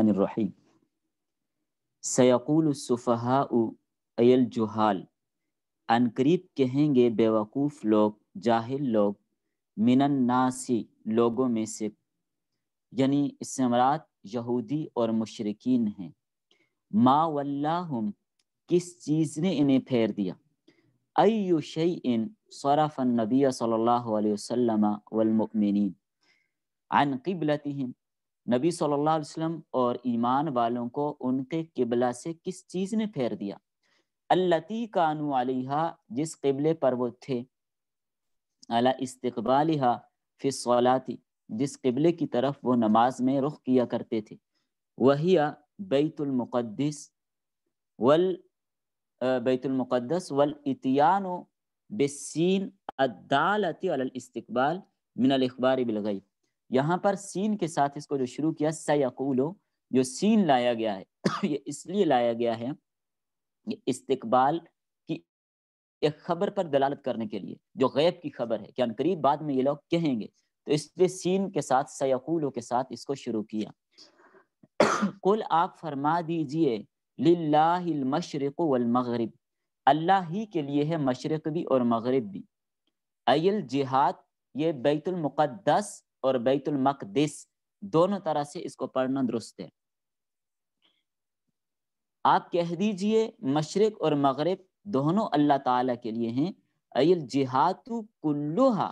الرحيم सयाकुल oil जुहाल अनकरीब कहेंगे बेवकूफ़ लोग जाहिल लोग मिनन नासी लोगों में से यानी इसमरात यहूदी और मशरकिन हैं मा वल्लाहुम किस चीज़ ने इन्हें फेर दिया अयु शैन सरफ़ नबी सल्लल्लाहु अलैहि वसल्लम वलमिन अन किबलतहम नबी सल्लल्लाहु अलैहि वसल्लम और ईमान वालों को उनके किबला से किस चीज़ ने फेर दिया अल्लती कानू आलिहा जिस किबले पर वो थे अला इस्तबालिहा फिर सौलाती जिस किबले की तरफ वो नमाज में रुख किया करते थे वहिया बैतुलमुद्दस वल बैतुलमुद्दस वल इतियान बसिन अदालती इस्तबाल मिनल अखबार गई यहाँ पर सीन के साथ इसको जो शुरू किया सयकूलो जो सीन लाया गया है ये इसलिए लाया गया है ये इस्तकबाल की एक खबर पर दलालत करने के लिए जो गैब की खबर है क्या करीब बाद में ये लोग कहेंगे तो इसलिए सीन के साथ सयकूलो के साथ इसको शुरू किया कुल आप फरमा दीजिए लाशरक वलमगरब अल्लाह ही के लिए है मशरक भी और मगरब भी अयल जिहाद ये बैतुलमक़दस और बैतुल मकदिस दोनों तरह से इसको पढ़ना दुरुस्त है आप कह दीजिए मशरक और मगरब दोनों अल्लाह ताला के लिए हैं अल जिहातु कुल्लुहा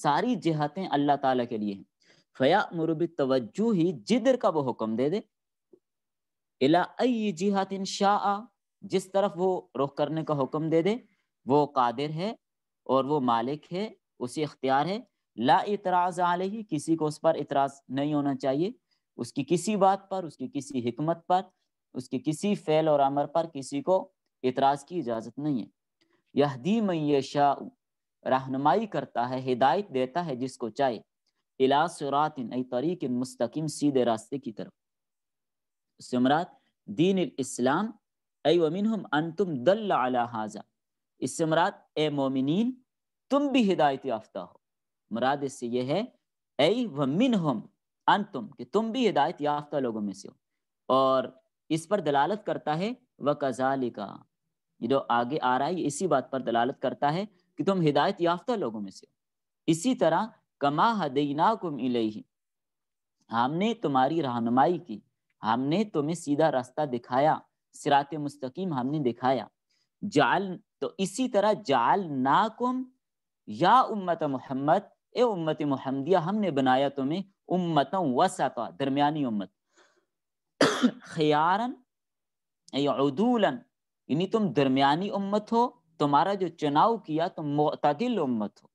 सारी जिहातें अल्लाह ताला के लिए हैं फया मुरबी तवज्जो ही जिधर का वो हुक्म दे दे इला अई शाह जिस तरफ वो रुख करने का हुक्म दे दे वो कादिर है और वो मालिक है उसे इख्तियार है ला इतराज ही किसी को उस पर इतराज नहीं होना चाहिए उसकी किसी बात पर उसकी किसी हिकमत पर उसके किसी फैल और अमर पर किसी को इतराज की इजाज़त नहीं है यह दी मैशा रहनुमाई करता है हिदायत देता है जिसको चाहे इलासरातिन तरीक मुस्तकिम सीधे रास्ते की तरफ सिमरात दीन इस्लाम ऐ वमिन हम दल्ला हाजा इसमरात ए मोमिन तुम भी हिदायत याफ्ता हो मुराद इससे यह है ऐ व मिन हम तुम कि तुम भी हिदायत याफ्ता लोगों में से हो और इस पर दलालत करता है व कजालिका ये जो आगे आ रहा है इसी बात पर दलालत करता है कि तुम हिदायत याफ्ता लोगों में से हो इसी तरह कमा हदीना कुम इलेही हमने तुम्हारी रहनुमाई की हमने तुम्हें सीधा रास्ता दिखाया सिरात मुस्तकीम हमने दिखाया जाल तो इसी तरह जाल नाकुम या उम्मत मोहम्मद ए उम्मत महमदिया हमने बनाया तुम्हें उम्मत वसता दरमियानी उम्मत खयारन उदूलन यानी तुम दरमियानी उम्मत हो तुम्हारा जो चुनाव किया तुम मतदिल उम्मत हो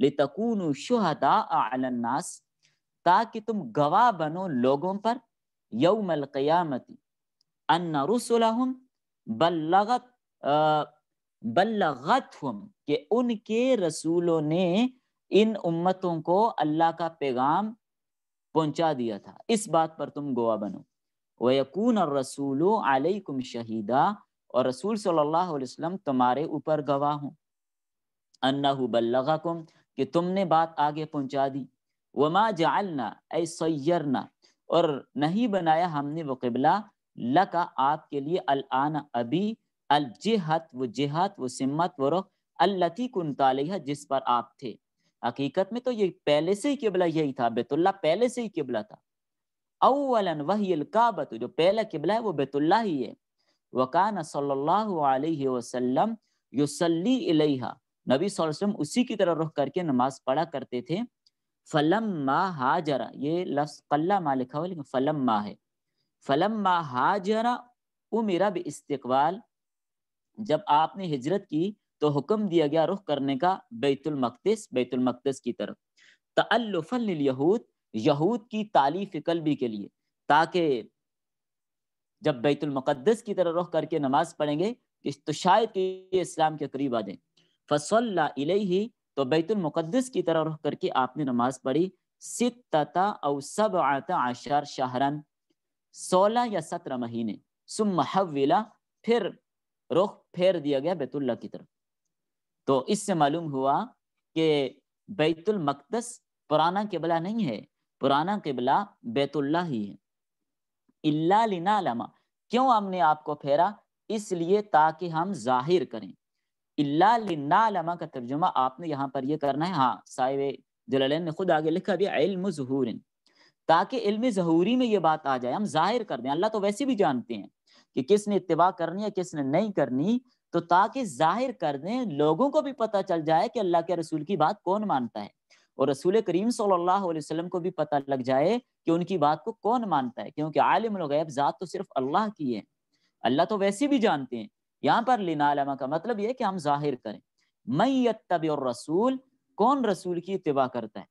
लेतकून शुहदा अलन्नास ताकि तुम गवाह बनो लोगों पर यौमल क़यामती अन्न रसुलहम बल्लगत बल्लगत हम कि उनके रसूलों ने इन उम्मतों को अल्लाह का पैगाम पहुंचा दिया था इस बात पर तुम गोवा बनो वयकून और रसूल अलैकुम शहीदा और रसूल सल्लल्लाहु अलैहि वसल्लम तुम्हारे ऊपर गवाह हूँ अन्ना बल्लगकुम कि तुमने बात आगे पहुंचा दी वमा जालना ए सैरना और नहीं बनाया हमने वो कबला लका आपके लिए अल आना अभी अल अलजहत व जिहत व सिमत व रुख अल्लती कुन जिस पर आप थे हकीकत में तो ये पहले से ही किबला यही था बेतुल्ला पहले से ही किबला था अवलन वही अलकाबत जो पहला किबला है वो बेतुल्ला ही है वकान सल्लाम युसली इलेहा नबी वसल्लम उसी की तरह रुख करके नमाज पढ़ा करते थे फलम मा हाजरा ये लफ्ज कल्ला मा लिखा हुआ लेकिन फलम मा है फलम मा हाजरा उमेरा बस्तकबाल जब आपने हिजरत की तो हुक्म दिया गया रुख करने का बैतुलमकदस बैतुलमकदस की तरफ तल्लफल यहूद यहूद की तालीफ कलबी के लिए ताकि जब बैतुलमकदस की तरह रुख करके नमाज पढ़ेंगे तो शायद इस्लाम के करीब आ जाए फसल ही तो बैतुलमकदस की तरह रुख करके आपने नमाज पढ़ी सितता और सब आता आशार शाहरन सोलह या सत्रह महीने सुम फिर रुख फेर दिया गया बैतुल्ला की तरफ तो इससे मालूम हुआ कि बैतुल मकदस पुराना किबला नहीं है पुराना किबला बैतुल्ला ही है इल्ला लिना लमा क्यों हमने आपको फेरा इसलिए ताकि हम जाहिर करें इल्ला लिना लमा का तर्जुमा आपने यहाँ पर ये करना है हाँ साहिब जलालैन ने खुद आगे लिखा भी इल्म जहूरिन ताकि इल्म जहूरी में ये बात आ जाए हम जाहिर कर दें अल्लाह तो वैसे भी जानते हैं कि किसने इतवा करनी है किसने नहीं करनी तो ताकि जाहिर कर दें लोगों को भी पता चल जाए कि अल्लाह के रसूल की बात कौन मानता है और रसूल करीम सल्लल्लाहु अलैहि वसल्लम को भी पता लग जाए कि उनकी बात को कौन मानता है क्योंकि गैब ज़ात तो सिर्फ अल्लाह की है अल्लाह तो वैसे भी जानते हैं यहाँ पर लिनालमा का मतलब ये कि हम जाहिर करें मैत तब और रसूल कौन रसूल की इतवा करता है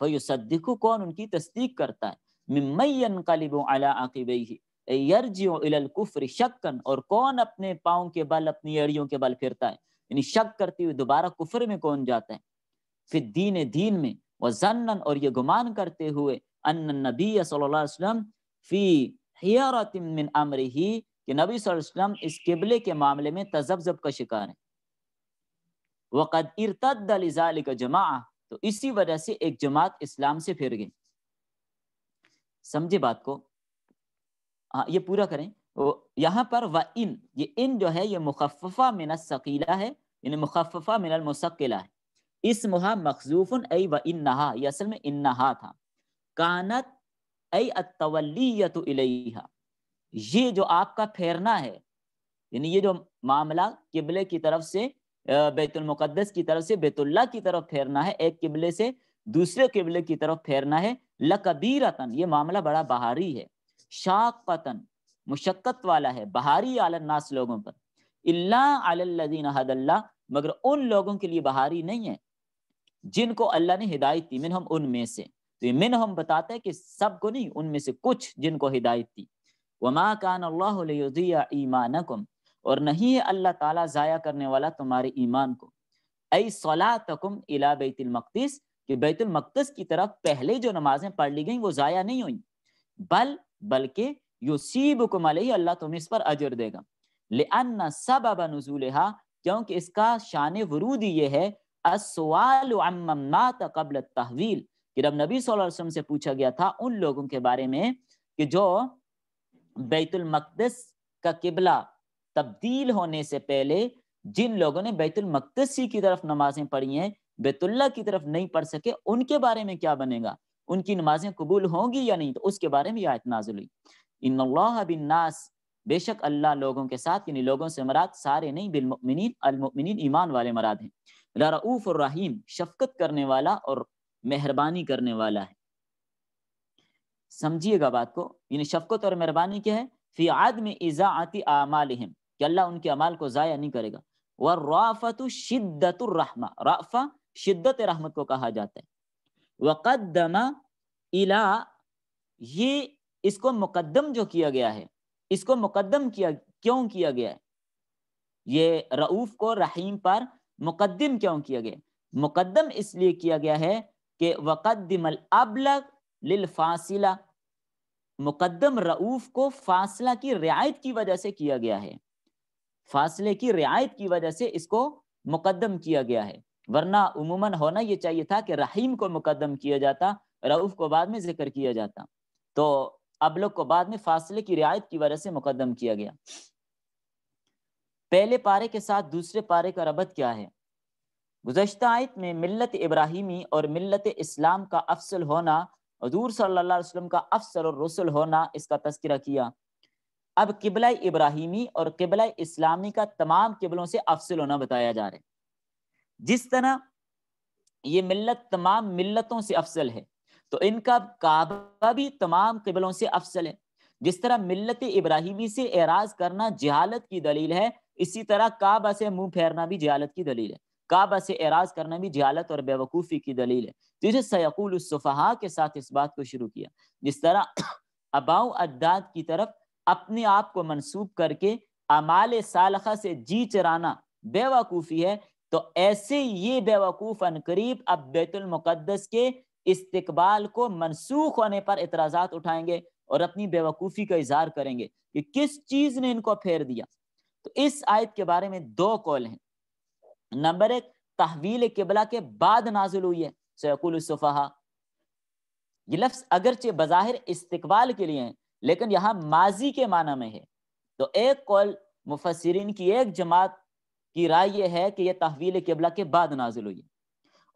फयुसदिकु कौन उनकी तस्दीक करता है मैं अला ही कुफर शक्कन और कौन अपने पाओ के बल अपनी अड़ियों के बल फिरता है यानी शक करते हुए दोबारा कुफर में कौन जाता है फिर दीन दीन में व जन्न और ये गुमान करते हुए अन नबी वसल्लम फी हियारतिन अमर ही कि नबी वसल्लम इस किबले के मामले में तजब्जब का शिकार है वक़द इरतदाल का जमा तो इसी वजह से एक जमात इस्लाम से फिर गई समझे बात को हाँ, ये पूरा करें तो यहाँ पर व इन ये इन जो है ये मुखफ़ा मिन सकीला है यानी मुखफ़ा मिन है इस मुहा मखजूफ़न अई व इन नहा ये असल में इन नहा था कानत अई अतवलीत इलेहा ये जो आपका फेरना है यानी ये जो मामला किबले की तरफ से बैतुलमक़दस की तरफ से बैतुल्ला की तरफ फेरना है एक किबले से दूसरे किबले की तरफ फेरना है लकबीरतन ये मामला बड़ा बाहरी है शाकतन मुशक्क़त वाला है बहारी आलन्नास लोगों पर अल्लादीन हदल्ला मगर उन लोगों के लिए बहारी नहीं है जिनको अल्लाह ने हिदायत दी मिन हम उनमें से तो ये मिन हम बताते हैं कि सबको नहीं उनमें से कुछ जिनको हिदायत दी वमा कान ईमान कम और नहीं है अल्लाह ताला ज़ाया करने वाला तुम्हारे ईमान को अई सलातकुम इला बैतुलमक़दस कि बैतुलमक़दस की तरफ पहले जो नमाजें पढ़ ली गई वो ज़ाया नहीं हुई बल बल्कि यूसीब को मलही अल्लाह तुम्हें इस पर अजर देगा ले अन्ना लेना सबब नजूलहा क्योंकि इसका शान वरूद ये है असवालत कबल तहवील कि रब नबी वसल्लम से पूछा गया था उन लोगों के बारे में कि जो बैतुलमक़दस का किबला तब्दील होने से पहले जिन लोगों ने बैतुलमक़दसी की तरफ नमाजें पढ़ी हैं बेतुल्ला की तरफ नहीं पढ़ सके उनके बारे में क्या बनेगा उनकी नमाजें कबूल होंगी या नहीं तो उसके बारे में यह आयत नाजुल हुई इन नास बेशक अल्लाह लोगों के साथ यानी लोगों से मराद सारे नहीं बिलमिन अलमिन ईमान वाले मराद हैं रऊफ और रहीम शफकत करने वाला और मेहरबानी करने वाला है समझिएगा बात को यानी शफकत और मेहरबानी क्या है फी में ईज़ा आती आमाल कि अल्लाह उनके अमाल को ज़ाया नहीं करेगा वह राफ़त शिद्दत राफ़ा शिद्दत रहमत को कहा जाता है वक़दमा इला ये इसको मुकदम जो किया गया है इसको मुकदम किया क्यों किया गया है ये रऊफ को रहीम पर मुकदम क्यों किया गया मुकदम इसलिए किया गया है कि वक़दम अबलग लिल फासिला मुकदम रऊफ को फासला की रियायत की वजह से किया गया है फासले की रियायत की वजह से इसको मुकदम किया गया है वरना उमूमन होना ये चाहिए था कि रहीम को मुकदम किया जाता रऊफ को बाद में जिक्र किया जाता तो अब लोग को बाद में फासले की रियायत की वजह से मुकदम किया गया पहले पारे के साथ दूसरे पारे का रबत क्या है गुजशत आयत में मिलत इब्राहिमी और मिलत इस्लाम का अफसल होना हजूर सल्ला वसलम का अफसल और रसुल होना इसका तस्करा किया अब किबला इब्राहिमी और किबला इस्लामी का तमाम किबलों से अफसल होना बताया जा रहा है जिस तरह ये मिल्लत तमाम मिल्लतों से अफसल है तो इनका काबा भी तमाम कबलों से अफसल है जिस तरह मिल्लत इब्राहिमी से एराज करना जहालत की दलील है इसी तरह काबा से मुंह फेरना भी जहालत की दलील है काबा से एराज करना भी जहालत और बेवकूफ़ी की दलील है तो इसे सयकुलफ़हा के साथ इस बात को शुरू किया जिस तरह अबाउ अद्दाद की तरफ अपने आप को मनसूब करके अमाल सालखा से जी चराना बेवकूफ़ी है तो ऐसे ये बेवकूफ़ अनकरीब अब बैतुलमक़दस के इस्तबाल को मनसूख होने पर इतराज़ा उठाएंगे और अपनी बेवकूफ़ी का इजहार करेंगे कि किस चीज़ ने इनको फेर दिया तो इस आयत के बारे में दो कौल हैं नंबर एक तहवील किबला के बाद नाजुल हुई है सैकुलफ़हा ये लफ्स अगरचे बज़ाहिर इस्तबाल के लिए हैं लेकिन यहाँ माजी के माना में है तो एक कौल मुफसरिन की एक जमात की राय यह है कि यह तहवील कबला के बाद नाजिल हुई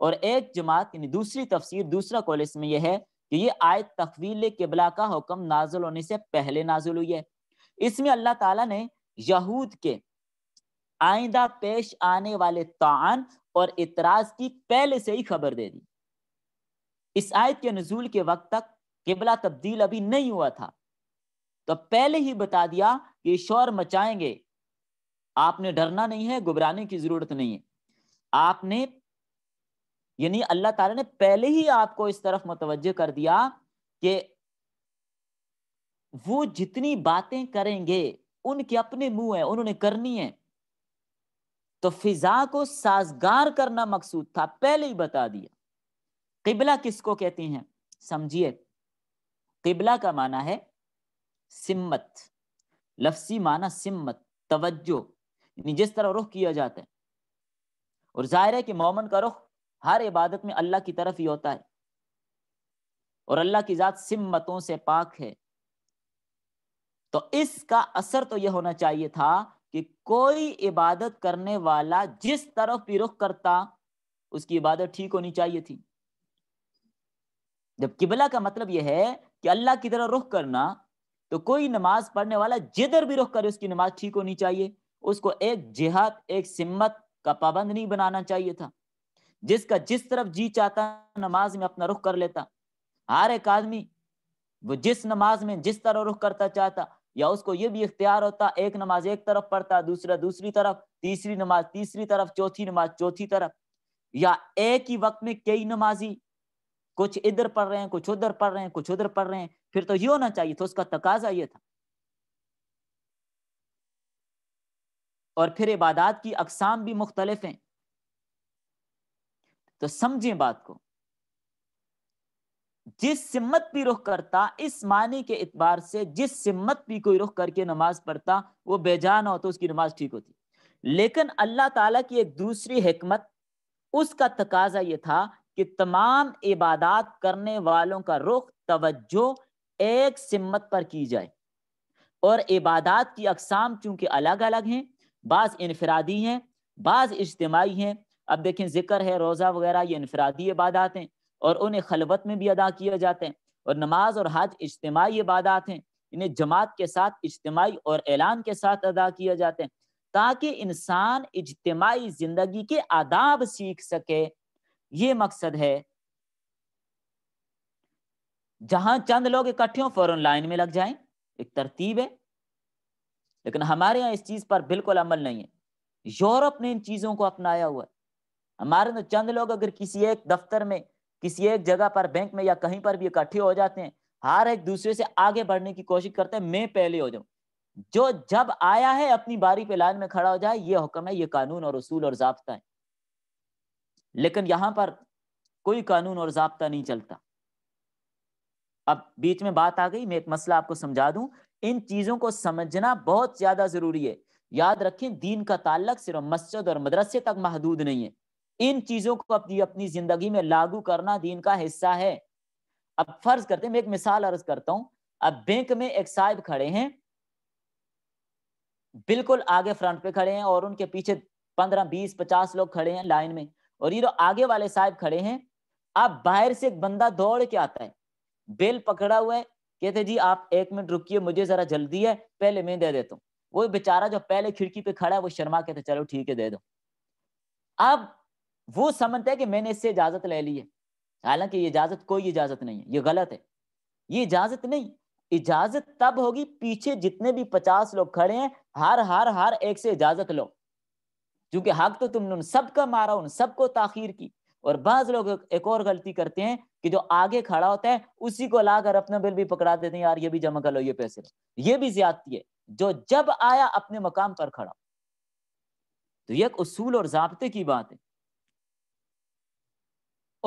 और एक जमात यानी दूसरी तफसीर दूसरा कॉलेज में यह है कि ये आयत तहवील कबला का हुक्म नाजिल होने से पहले नाजिल हुई है इसमें अल्लाह तला ने यहूद के आइंदा पेश आने वाले तान और इतराज की पहले से ही खबर दे दी इस आयत के नजूल के वक्त तक किबला तब्दील अभी नहीं हुआ था तो पहले ही बता दिया कि शोर मचाएंगे आपने डरना नहीं है घुबराने की जरूरत नहीं है आपने यानी अल्लाह ताला ने पहले ही आपको इस तरफ मुतवजह कर दिया कि वो जितनी बातें करेंगे उनके अपने मुंह है उन्होंने करनी है तो फिजा को साजगार करना मकसूद था पहले ही बता दिया किबला किसको कहते हैं समझिए किबला का माना है सिम्मत लफ्सी माना सिम्मत तवज्जो यानी जिस तरह रुख किया जाता है और जाहिर है कि मोमन का रुख हर इबादत में अल्लाह की तरफ ही होता है और अल्लाह की ज़ात सिमतों से पाक है तो इसका असर तो यह होना चाहिए था कि कोई इबादत करने वाला जिस तरफ भी रुख करता उसकी इबादत ठीक होनी चाहिए थी जब किबला का मतलब यह है कि अल्लाह की तरह रुख करना तो कोई नमाज पढ़ने वाला जिधर भी रुख करे उसकी नमाज ठीक होनी चाहिए उसको एक जिहाद एक सिम्मत का पाबंद नहीं बनाना चाहिए था जिसका जिस तरफ जी चाहता नमाज में अपना रुख कर लेता हर एक आदमी वो जिस नमाज में जिस तरह रुख करता चाहता या उसको ये भी इख्तियार होता एक नमाज एक तरफ पढ़ता दूसरा दूसरी तरफ तीसरी नमाज तीसरी तरफ चौथी नमाज चौथी तरफ या एक ही वक्त में कई नमाजी कुछ इधर पढ़ रहे हैं कुछ उधर पढ़ रहे हैं कुछ उधर पढ़ रहे हैं फिर तो ये होना चाहिए तो उसका तकाजा ये था और फिर इबादत की अकसाम भी मुख्तलफ हैं तो समझें बात को जिस सिमत भी रुख करता इस मानी के इतबार से जिस सिमत भी कोई रुख करके नमाज पढ़ता वो बेजान हो तो उसकी नमाज ठीक होती लेकिन अल्लाह ताला की एक दूसरी हमत उसका तकाजा ये था कि तमाम इबादत करने वालों का रुख तवज्जो एक सिमत पर की जाए और इबादत की अकसाम चूंकि अलग अलग हैं बाज़ इनफरादी हैं बाज़ इज्तमाही हैं अब देखें जिक्र है रोज़ा वगैरह ये इनफरादी इबादत हैं और उन्हें खलबत में भी अदा किए जाते हैं और नमाज और हज इज्तमाही इबादत हैं इन्हें जमात के साथ इज्तमाही और ऐलान के साथ अदा किए जाते हैं ताकि इंसान इज्तमाही जिंदगी के आदाब सीख सके ये मकसद है जहां चंद लोग इकट्ठे हों फौरन लाइन में लग जाए एक तरतीब है लेकिन हमारे यहाँ इस चीज़ पर बिल्कुल अमल नहीं है यूरोप ने इन चीज़ों को अपनाया हुआ है हमारे तो चंद लोग अगर किसी एक दफ्तर में किसी एक जगह पर बैंक में या कहीं पर भी इकट्ठे हो जाते हैं हर एक दूसरे से आगे बढ़ने की कोशिश करते हैं मैं पहले हो जाऊँ जो जब आया है अपनी बारी पे लाइन में खड़ा हो जाए ये हुक्म है ये कानून और असूल और जबता है लेकिन यहाँ पर कोई कानून और जबता नहीं चलता अब बीच में बात आ गई मैं एक मसला आपको समझा दूं इन चीजों को समझना बहुत ज्यादा जरूरी है याद रखें दीन का ताल्लक सिर्फ मस्जिद और मदरसे तक महदूद नहीं है इन चीजों को अपनी अपनी जिंदगी में लागू करना दीन का हिस्सा है अब फर्ज करते हैं मैं एक मिसाल अर्ज करता हूं अब बैंक में एक साहब खड़े हैं बिल्कुल आगे फ्रंट पे खड़े हैं और उनके पीछे पंद्रह बीस पचास लोग खड़े हैं लाइन में और ये जो आगे वाले साहब खड़े हैं अब बाहर से एक बंदा दौड़ के आता है बेल पकड़ा हुआ है कहते जी आप एक मिनट रुकिए मुझे जरा जल्दी है पहले मैं दे देता हूँ वो बेचारा जो पहले खिड़की पे खड़ा है वो शर्मा कहते चलो ठीक है दे दो अब वो समझते है कि मैंने इससे इजाजत ले ली है हालांकि ये इजाजत कोई इजाजत नहीं है ये गलत है ये इजाजत नहीं इजाजत तब होगी पीछे जितने भी पचास लोग खड़े हैं हर हर हर एक से इजाजत लो क्योंकि हक तो तुमने उन सबका मारा उन सबको ताखिर की और बाज लोग एक और गलती करते हैं कि जो आगे खड़ा होता है उसी को लाकर अपना बिल भी पकड़ा देते हैं यार ये भी जमा कर लो ये पैसे ये भी ज्यादती है जो जब आया अपने मकाम पर खड़ा तो एक उसूल और जबते की बात है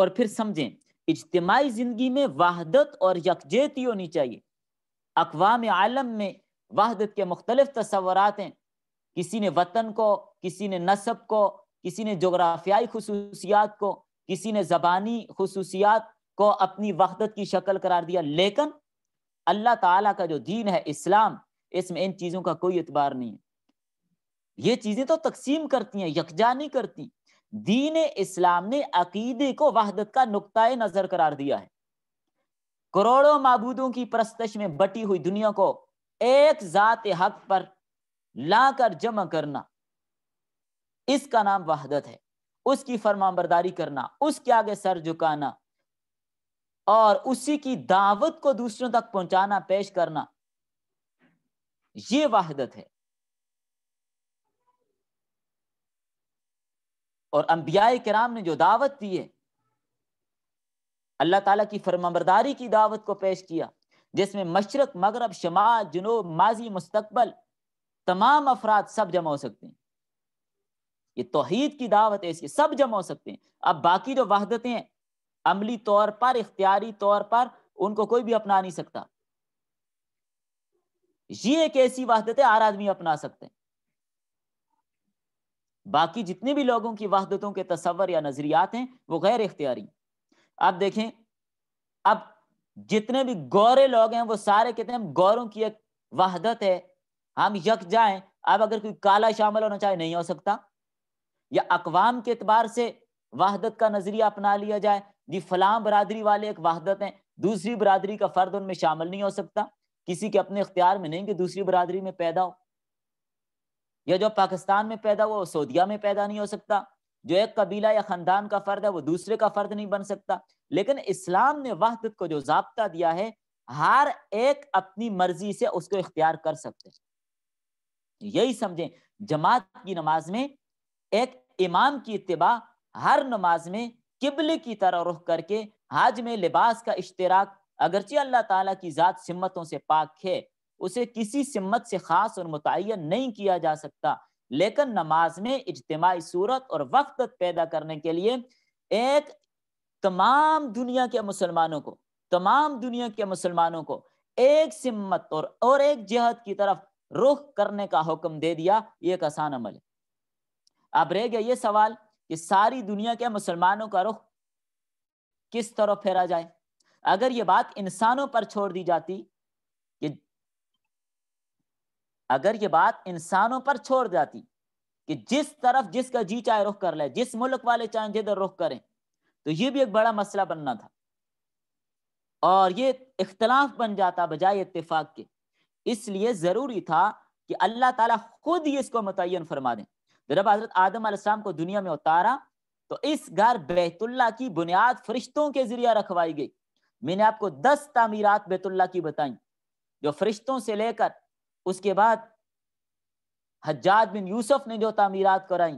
और फिर समझें इज्तमाही जिंदगी में वाहदत और यकजहती होनी चाहिए अकवाम आलम में वाहदत के मुख्तलिफ तस्वरत हैं किसी ने वतन को किसी ने नस्ब को किसी ने जोग्राफियाई खसूसियात को किसी ने जबानी खसूसियात को अपनी वहदत की शक्ल करार दिया लेकिन अल्लाह ताला का जो दीन है इस्लाम इसमें इन चीज़ों का कोई एतबार नहीं है ये चीज़ें तो तकसीम करती हैं यकजा नहीं करती दीन इस्लाम ने अकीदे को वहदत का नुकता नज़र करार दिया है करोड़ों मबूदों की परस्तश में बटी हुई दुनिया को एक ज़ात हक पर लाकर जमा करना इसका नाम वहदत है उसकी फरमाबरदारी करना उसके आगे सर झुकाना और उसी की दावत को दूसरों तक पहुंचाना पेश करना ये वाहदत है और अम्बिया कराम ने जो दावत दी है अल्लाह ताला की फरमाबरदारी की दावत को पेश किया जिसमें मशरक मगरब शमा जुनूब माजी मुस्तकबल तमाम अफराद सब जमा हो सकते हैं ये तोहद की दावत है इसके सब जमा हो सकते हैं अब बाकी जो वहदतें हैं अमली तौर पर इख्तियारी तौर पर उनको कोई भी अपना नहीं सकता ये एक ऐसी वहदत है हर आदमी अपना सकते हैं बाकी जितने भी लोगों की वहदतों के तस्वर या नजरियात हैं वो गैर इख्तियारी अब देखें अब जितने भी गौरे लोग हैं वो सारे कहते हैं गौरों की एक वहदत है हम यक जाए अब अगर कोई काला शामिल होना चाहे नहीं हो सकता या अकवाम के अतबार से वाहदत का नजरिया अपना लिया जाए जी फलाम बरदरी वाले एक वाहदत हैं दूसरी बरदरी का फर्द उनमें शामिल नहीं हो सकता किसी के अपने इख्तियार में नहीं कि दूसरी बरदरी में पैदा हो या जो पाकिस्तान में पैदा हुआ वो सऊदिया में पैदा नहीं हो सकता जो एक कबीला या खानदान का फर्द है वो दूसरे का फर्द नहीं बन सकता लेकिन इस्लाम ने वाहदत को जो जबता दिया है हर एक अपनी मर्जी से उसको इख्तियार कर सकते हैं यही समझें जमात की नमाज में एक इमाम की इतबा हर नमाज में किबले की तरह रुख करके हाज में लिबास का इश्तराक अगरचे अल्लाह ताला की ज़ात सिमतों से पाक है उसे किसी सिमत से ख़ास और मुतन नहीं किया जा सकता लेकिन नमाज में इजतमाही सूरत और वक्त पैदा करने के लिए एक तमाम दुनिया के मुसलमानों को तमाम दुनिया के मुसलमानों को एक सिमत और और एक जहद की तरफ रुख करने का हुक्म दे दिया ये एक आसान अमल है अब रह गया ये सवाल कि सारी दुनिया के मुसलमानों का रुख किस तरफ फेरा जाए अगर ये बात इंसानों पर छोड़ दी जाती कि अगर ये बात इंसानों पर छोड़ जाती कि जिस तरफ जिसका जी चाहे रुख कर ले जिस मुल्क वाले चाहे जिधर रुख करें तो ये भी एक बड़ा मसला बनना था और ये इख्तलाफ बन जाता बजाय इतफाक के इसलिए ज़रूरी था कि अल्लाह ताला खुद ही इसको मुतन फरमा दें तो जब हजरत आदम आसमाम को दुनिया में उतारा तो इस घर बेतुल्ला की बुनियाद फरिश्तों के जरिए रखवाई गई मैंने आपको दस तमीरत बेतुल्ला की बताई जो फरिश्तों से लेकर उसके बाद हजाज बिन यूसुफ ने जो तमीरत कराई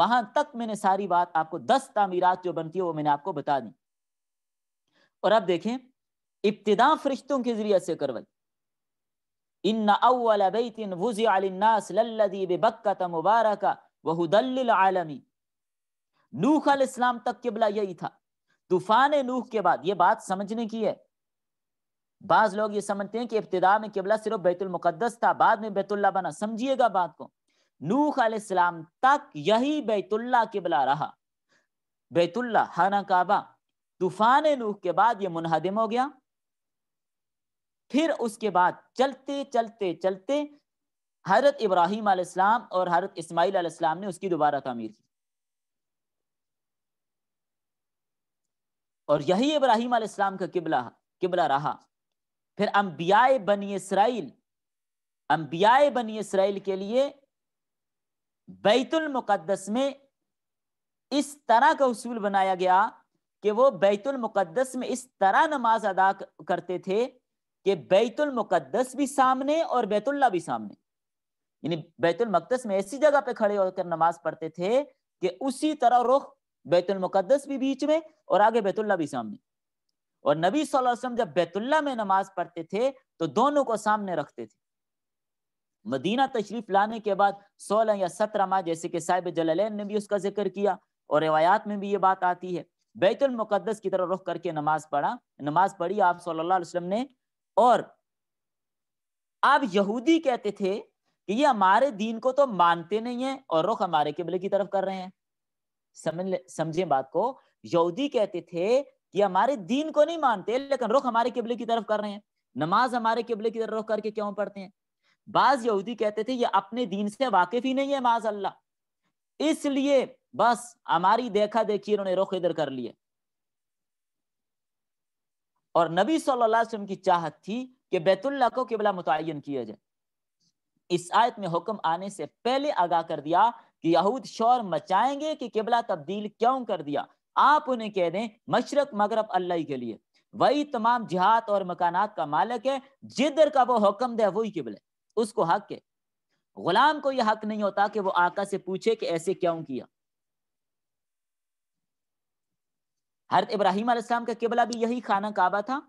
वहां तक मैंने सारी बात आपको दस तमीरत जो बनती है वो मैंने आपको बता दी और अब देखें इब्तदा फरिश्तों के जरिए से करवाई इन था बाद में किबला सिर्फ बैतुल था बाद में बैतुल्ला बना समझिएगा बात को नूह अलैहिस्सलाम तक यही बैतुल्ला किबला रहा बैतुल्ला हाना काबा तूफान नूह के बाद यह मुनहदम हो गया फिर उसके बाद चलते चलते चलते हजरत इब्राहिम आलाम और हजरत इसमाइल आलाम ने उसकी दोबारा तमीर की और यही इब्राहिम आलाम का किबला किबला रहा फिर अम्बिया बनी इसराइल अम्बियाए बनी इसराइल के लिए बैतुलमक़दस में इस तरह का उसूल बनाया गया कि वो बैतुलमुकदस में इस तरह नमाज अदा करते थे कि बैतुल मुकद्दस भी सामने और बैतुल्ला भी सामने यानी बैतुल मकदस में ऐसी जगह पे खड़े होकर नमाज पढ़ते थे कि उसी तरह रुख बैतुल मुकद्दस भी बीच में और आगे बैतुल्ला भी सामने और नबी सल्लल्लाहु अलैहि वसल्लम जब बैतुल्ला में नमाज पढ़ते थे तो दोनों को सामने रखते थे मदीना तशरीफ लाने के बाद सोलह या सत्रह माह जैसे कि साहिब जलालैन ने भी उसका जिक्र किया और रिवायात में भी ये बात आती है बैतुल मुकद्दस की तरफ रुख करके नमाज पढ़ा नमाज पढ़ी आप सल्लल्लाहु अलैहि वसल्लम ने और आप यहूदी कहते थे कि ये हमारे दीन को तो मानते नहीं है और रुख हमारे किबले की तरफ कर रहे हैं समझ समझे बात को यहूदी कहते थे कि हमारे दीन को नहीं मानते लेकिन रुख हमारे किबले की तरफ कर रहे हैं नमाज हमारे किबले की तरफ रुख करके क्यों पढ़ते हैं बाज यहूदी कहते थे ये अपने दीन से वाकिफ ही नहीं है माज अल्लाह इसलिए बस हमारी देखा देखी इन्होंने रुख इधर कर लिया और नबी सल्लल्लाहु अलैहि वसल्लम की चाहत थी कि बैतुल्ला को किबला मुतन किया जाए इस आयत में हुक्म आने से पहले आगाह कर दिया कि यहूद शोर मचाएंगे कि किबला तब्दील क्यों कर दिया आप उन्हें कह दें मशरक मगरब अल्लाह के लिए वही तमाम जिहाद और मकानात का मालिक है जिधर का वो हुक्म दे वही किबला उसको हक है गुलाम को यह हक नहीं होता कि वो आका से पूछे कि ऐसे क्यों किया हरत इब्राहिम आसमाम का किबला भी यही खाना काबा था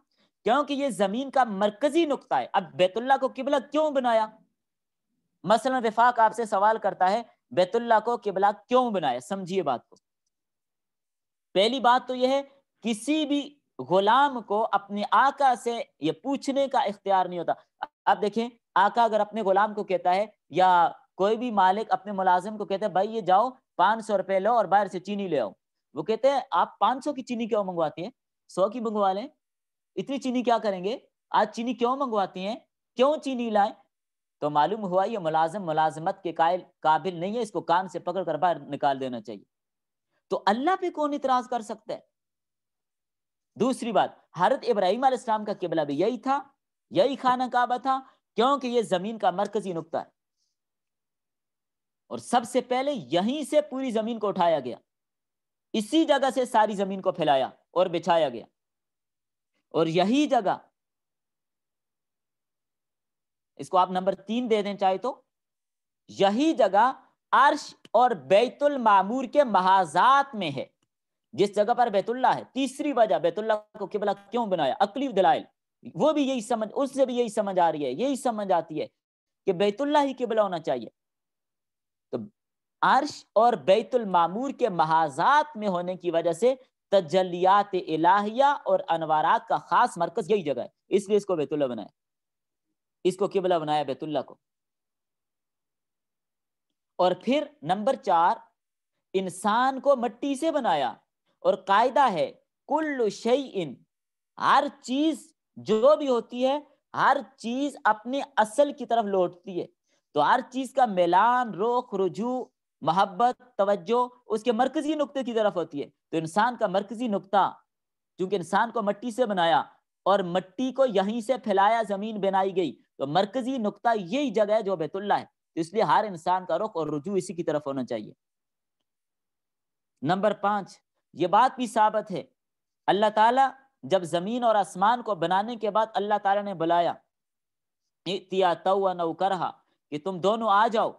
क्योंकि ये जमीन का मरकजी नुकता है अब बैतुल्ला को किबला क्यों बनाया मसलन विफाक आपसे सवाल करता है बैतुल्ला को किबला क्यों बनाया समझिए बात को पहली बात तो यह है किसी भी गुलाम को अपने आका से ये पूछने का इख्तियार नहीं होता अब देखें आका अगर अपने गुलाम को कहता है या कोई भी मालिक अपने मुलाजिम को कहता है भाई ये जाओ पाँच सौ रुपये लो और बाहर से चीनी ले आओ वो कहते हैं आप 500 की चीनी क्यों मंगवाती हैं 100 की मंगवा लें इतनी चीनी क्या करेंगे आज चीनी क्यों मंगवाती हैं क्यों चीनी लाएं तो मालूम हुआ ये मुलाजम मुलाजमत के कायल काबिल नहीं है इसको कान से पकड़ कर बाहर निकाल देना चाहिए तो अल्लाह पे कौन इतराज कर सकता है दूसरी बात हरत इब्राहिम इस्लाम का किबला भी यही था यही खाना काबा था क्योंकि ये जमीन का मरकजी नुकता है और सबसे पहले यहीं से पूरी जमीन को उठाया गया इसी जगह से सारी जमीन को फैलाया और बिछाया गया और यही जगह इसको आप नंबर तीन दे दें चाहे तो यही जगह अर्श और बैतुल मामूर के महाजात में है जिस जगह पर बैतुल्ला है तीसरी वजह बैतुल्ला को केवल क्यों बनाया अकली दलाइल वो भी यही समझ उससे भी यही समझ आ रही है यही समझ आती है कि बैतुल्ला ही किबला होना चाहिए अर्श और बैतुल मामूर के महाजात में होने की वजह से तजलियात इलाहिया और अनवारात का खास मरकज यही जगह है इसलिए इसको बैतुल्ला बनाया इसको किबला बनाया बैतुल्ला को और फिर नंबर चार इंसान को मट्टी से बनाया और कायदा है कुल शई इन हर चीज जो भी होती है हर चीज अपने असल की तरफ लौटती है तो हर चीज का मिलान रोख रुझू मोहब्बत तवज्जो उसके मरकजी नुकते की तरफ होती है तो इंसान का मरकजी नुकता क्योंकि इंसान को मट्टी से बनाया और मट्टी को यहीं से फैलाया जमीन बनाई गई तो मरकजी नुकता यही जगह है जो बेतुल्ला है तो इसलिए हर इंसान का रुख और रुझू इसी की तरफ होना चाहिए नंबर पांच ये बात भी साबित है अल्लाह ताला जब जमीन और आसमान को बनाने के बाद अल्लाह ताला ने बुलाया तिया तव कि तुम दोनों आ जाओ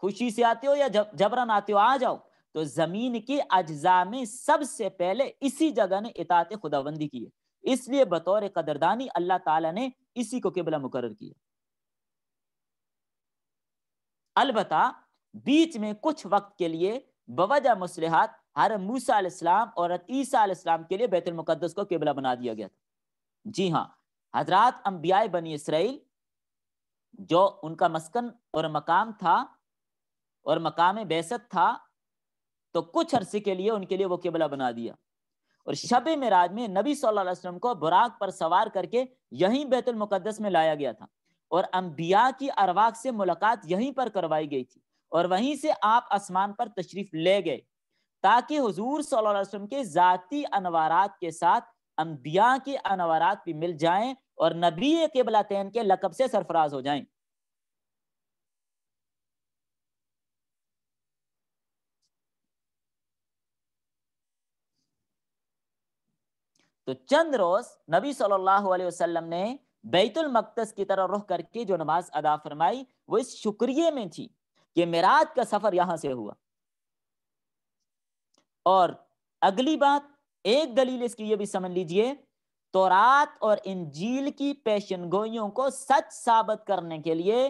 खुशी से आते हो या जब, जबरन आते हो आ जाओ तो जमीन के अज्जा में सबसे पहले इसी जगह ने इतात खुदाबंदी की है इसलिए बतौर कदरदानी अल्लाह ताला ने इसी को किबला मुकर किया अलबत् बीच में कुछ वक्त के लिए बवजा मुसलहत हर मूसा और ईसा के लिए बैतुलमक़दस को किबला बना दिया गया था जी हाँ हजरात अम्बिया बनी इसराइल जो उनका मस्कन और मकाम था और मकाम बेसत था तो कुछ अरसे के लिए उनके लिए वो किबला बना दिया और शब मराज में नबी सल्लल्लाहु अलैहि वसल्लम को बुराक पर सवार करके यहीं बैतुल मुकद्दस में लाया गया था और अम्बिया की अरवाक से मुलाकात यहीं पर करवाई गई थी और वहीं से आप आसमान पर तशरीफ ले गए ताकि हजूर सल्लम के ज़ाती अनवार के साथ अम्बिया के अनवारात भी मिल जाए और नबी के बलातैन के लकब से सरफराज हो जाएं तो चंद रोज नबी सल्लल्लाहु अलैहि वसल्लम ने बैतुल मकतस की तरह रुख करके जो नमाज अदा फरमाई वो इस शुक्रिया में थी कि मेराज का सफर यहां से हुआ और अगली बात एक दलील इसकी ये भी समझ लीजिए तो रात और इंजील की पेशन गोइयों को सच साबित करने के लिए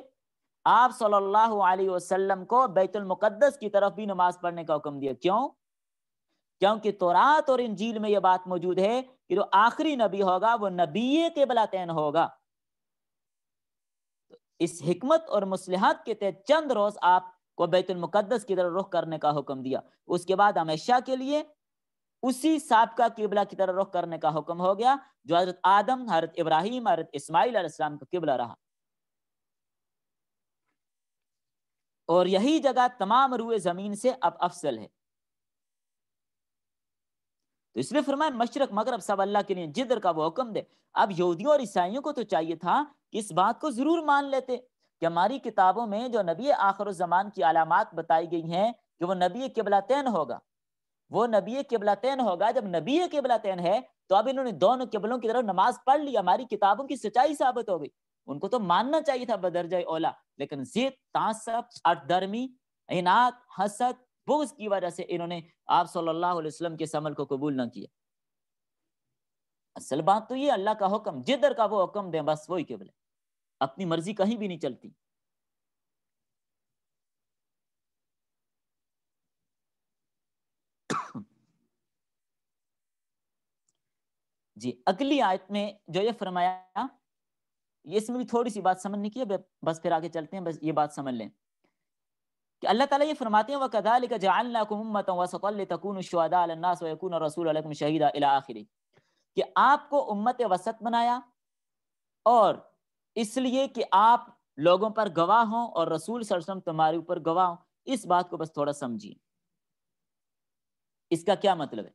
आप सल्लल्लाहु अलैहि वसल्लम को बैतुल मुकद्दस की तरफ भी नमाज पढ़ने का हुक्म दिया क्यों क्योंकि तोरात और इंजील में यह बात मौजूद है कि जो आखिरी नबी होगा वो नबी के बलातैन होगा इस हमत और मुसलहत के तहत चंद रोज आपको बैतुलमुकदस की तरह रुख करने का हुक्म दिया उसके बाद हमेशा के लिए उसी सबका किबला की तरह रुख करने का हुक्म हो गया जो हजरत आदम हजरत इब्राहिम हजरत इसमाइल का किबला रहा और यही जगह तमाम रुए ज़मीन से अब अफसल है तो इसलिए फरमाए मशरक मगरब सब अल्लाह के लिए जिधर का वो हुक्म दे अब यहूदियों और ईसाइयों को तो चाहिए था कि इस बात को जरूर मान लेते कि हमारी किताबों में जो नबी आखिर ज़मान की अलामत बताई गई हैं कि वो नबी तैन होगा वो नबी तैन होगा जब नबी तैन है तो अब इन्होंने दोनों किबलों की तरफ नमाज पढ़ ली हमारी किताबों की सच्चाई साबित हो गई उनको तो मानना चाहिए था बदरजा ओला लेकिन जिद तासब अटदर्मी इनात हसद बुग्ज की वजह से इन्होंने आप सल्लल्लाहु अलैहि वसल्लम के समल को कबूल ना किया असल बात तो ये अल्लाह का हुक्म जिधर का वो हुक्म दें बस वही केवल अपनी मर्जी कहीं भी नहीं चलती जी अगली आयत में जो ये फरमाया ये इसमें भी थोड़ी सी बात समझने की है बस फिर आगे चलते हैं बस ये बात समझ लें कि अल्लाह ताला ये फरमाते हैं वकदालिक जअलनाकुम उम्मतन वसतल लितकूनु शुहदा अलन नास व यकून रसूल अलैकुम शहीदा इला आखिरी कि आपको उम्मत वसत बनाया और इसलिए कि आप लोगों पर गवाह हों और रसूल सरसम तुम्हारे ऊपर गवाह हों इस बात को बस थोड़ा समझिए इसका क्या मतलब है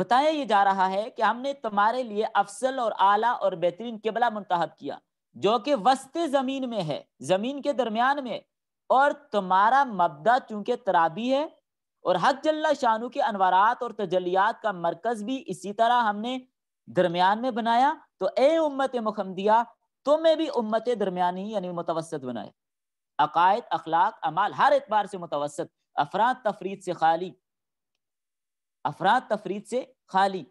बताया ये जा रहा है कि हमने तुम्हारे लिए अफसल और आला और बेहतरीन किबला मुंतब किया जो कि वस्ते जमीन में है जमीन के दरमियान में और तुम्हारा मबदा चूंकि तराबी है और हक जल्ला शाहू के अनवरत और तजलियात का मरकज भी इसी तरह हमने दरमियान में बनाया तो ए उम्मत मुखमदिया तुम्हें भी उम्मत दरमियानी यानी मुतवसत बनाए अकायद अखलाक अमाल हर एतबार से मुतवसत अफराद तफरीद से खाली अफराद तफरीद से खाली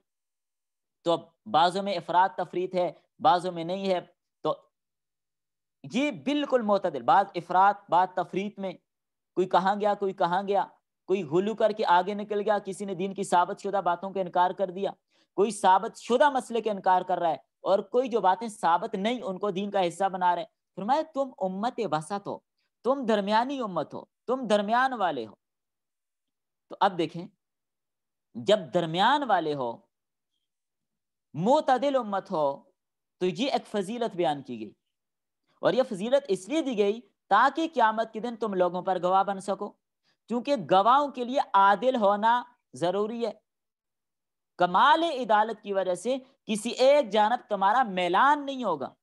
तो अब बाज़ों में अफराद तफरीद है बाज़ों में नहीं है ये बिल्कुल मतदिल बाद इफरात बाद तफरीत में कोई कहाँ गया कोई कहाँ गया कोई गुलू करके आगे निकल गया किसी ने दीन की साबित शुदा बातों का इनकार कर दिया कोई साबित शुदा मसले का इनकार कर रहा है और कोई जो बातें साबित नहीं उनको दीन का हिस्सा बना रहे फिर मैं तुम उम्मत वसत हो तुम दरमियानी उम्मत हो तुम दरमियान वाले हो तो अब देखें जब दरमियान वाले हो मोतदिल उम्मत हो तो ये एक फजीलत बयान की गई और यह फजीलत इसलिए दी गई ताकि क्यामत के दिन तुम लोगों पर गवाह बन सको क्योंकि गवाहों के लिए आदिल होना जरूरी है कमाल इदालत की वजह से किसी एक जानब तुम्हारा मैलान नहीं होगा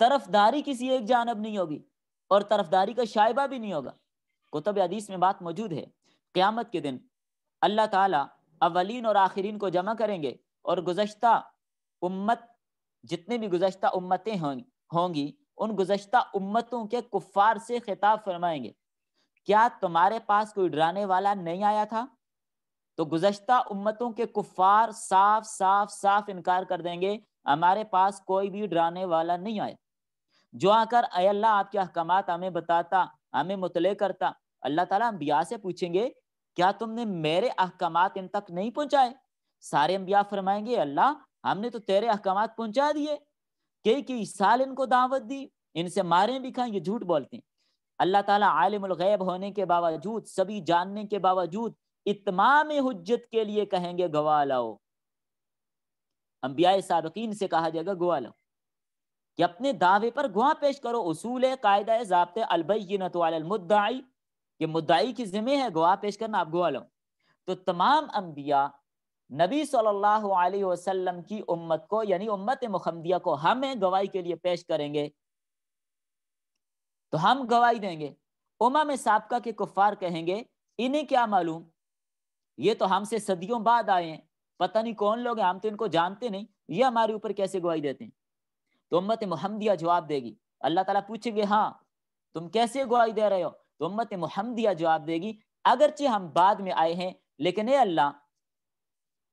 तरफदारी किसी एक जानब नहीं होगी और तरफदारी का शायबा भी नहीं होगा कुतब अदीस में बात मौजूद है क़्यामत के दिन अल्लाह ताला अवलिन और आखिरीन को जमा करेंगे और गुजशत उम्मत जितने भी गुजशत उम्मतें होंगी उन गुजशत उम्मतों के कुफार से खिताब फरमाएंगे क्या तुम्हारे पास कोई डराने वाला नहीं आया था तो गुजशत उम्मतों के कुफार साफ साफ साफ इनकार कर देंगे हमारे पास कोई भी डराने वाला नहीं आया जो आकर अल्लाह आपके अहकाम हमें बताता हमें मुतले करता अल्लाह ताला अम्बिया से पूछेंगे क्या तुमने मेरे अहकाम इन तक नहीं पहुंचाए सारे अम्बिया फरमाएंगे अल्लाह हमने तो तेरे अहकाम पहुंचा दिए कई कई साल इनको दावत दी इनसे मारे भी खाएं ये झूठ बोलते हैं अल्लाह ताला आलिम गैब होने के बावजूद सभी जानने के बावजूद इतमाम हजत के लिए कहेंगे गवा लाओ अम्बिया सबकिन से कहा जाएगा गवा लाओ कि अपने दावे पर गुआ पेश करो उसूल कायदा जबते अलबैनतमुद्दाई कि मुद्दाई की जिम्मे है गवाह पेश करना आप गुआ लो तो तमाम अम्बिया नबी सल्लल्लाहु अलैहि वसल्लम की उम्मत को यानी उम्मत मुहम्मदिया को हमें गवाही के लिए पेश करेंगे तो हम गवाही देंगे उमा में सबका के कुफार कहेंगे इन्हें क्या मालूम ये तो हमसे सदियों बाद आए हैं पता नहीं कौन लोग हैं हम तो इनको जानते नहीं ये हमारे ऊपर कैसे गवाही देते हैं तो उम्मत मुहम्मदिया जवाब देगी अल्लाह ताला पूछेंगे हाँ तुम कैसे गवाही दे रहे हो तो उम्मत मुहम्मदिया जवाब देगी अगरचे हम बाद में आए हैं लेकिन अल्लाह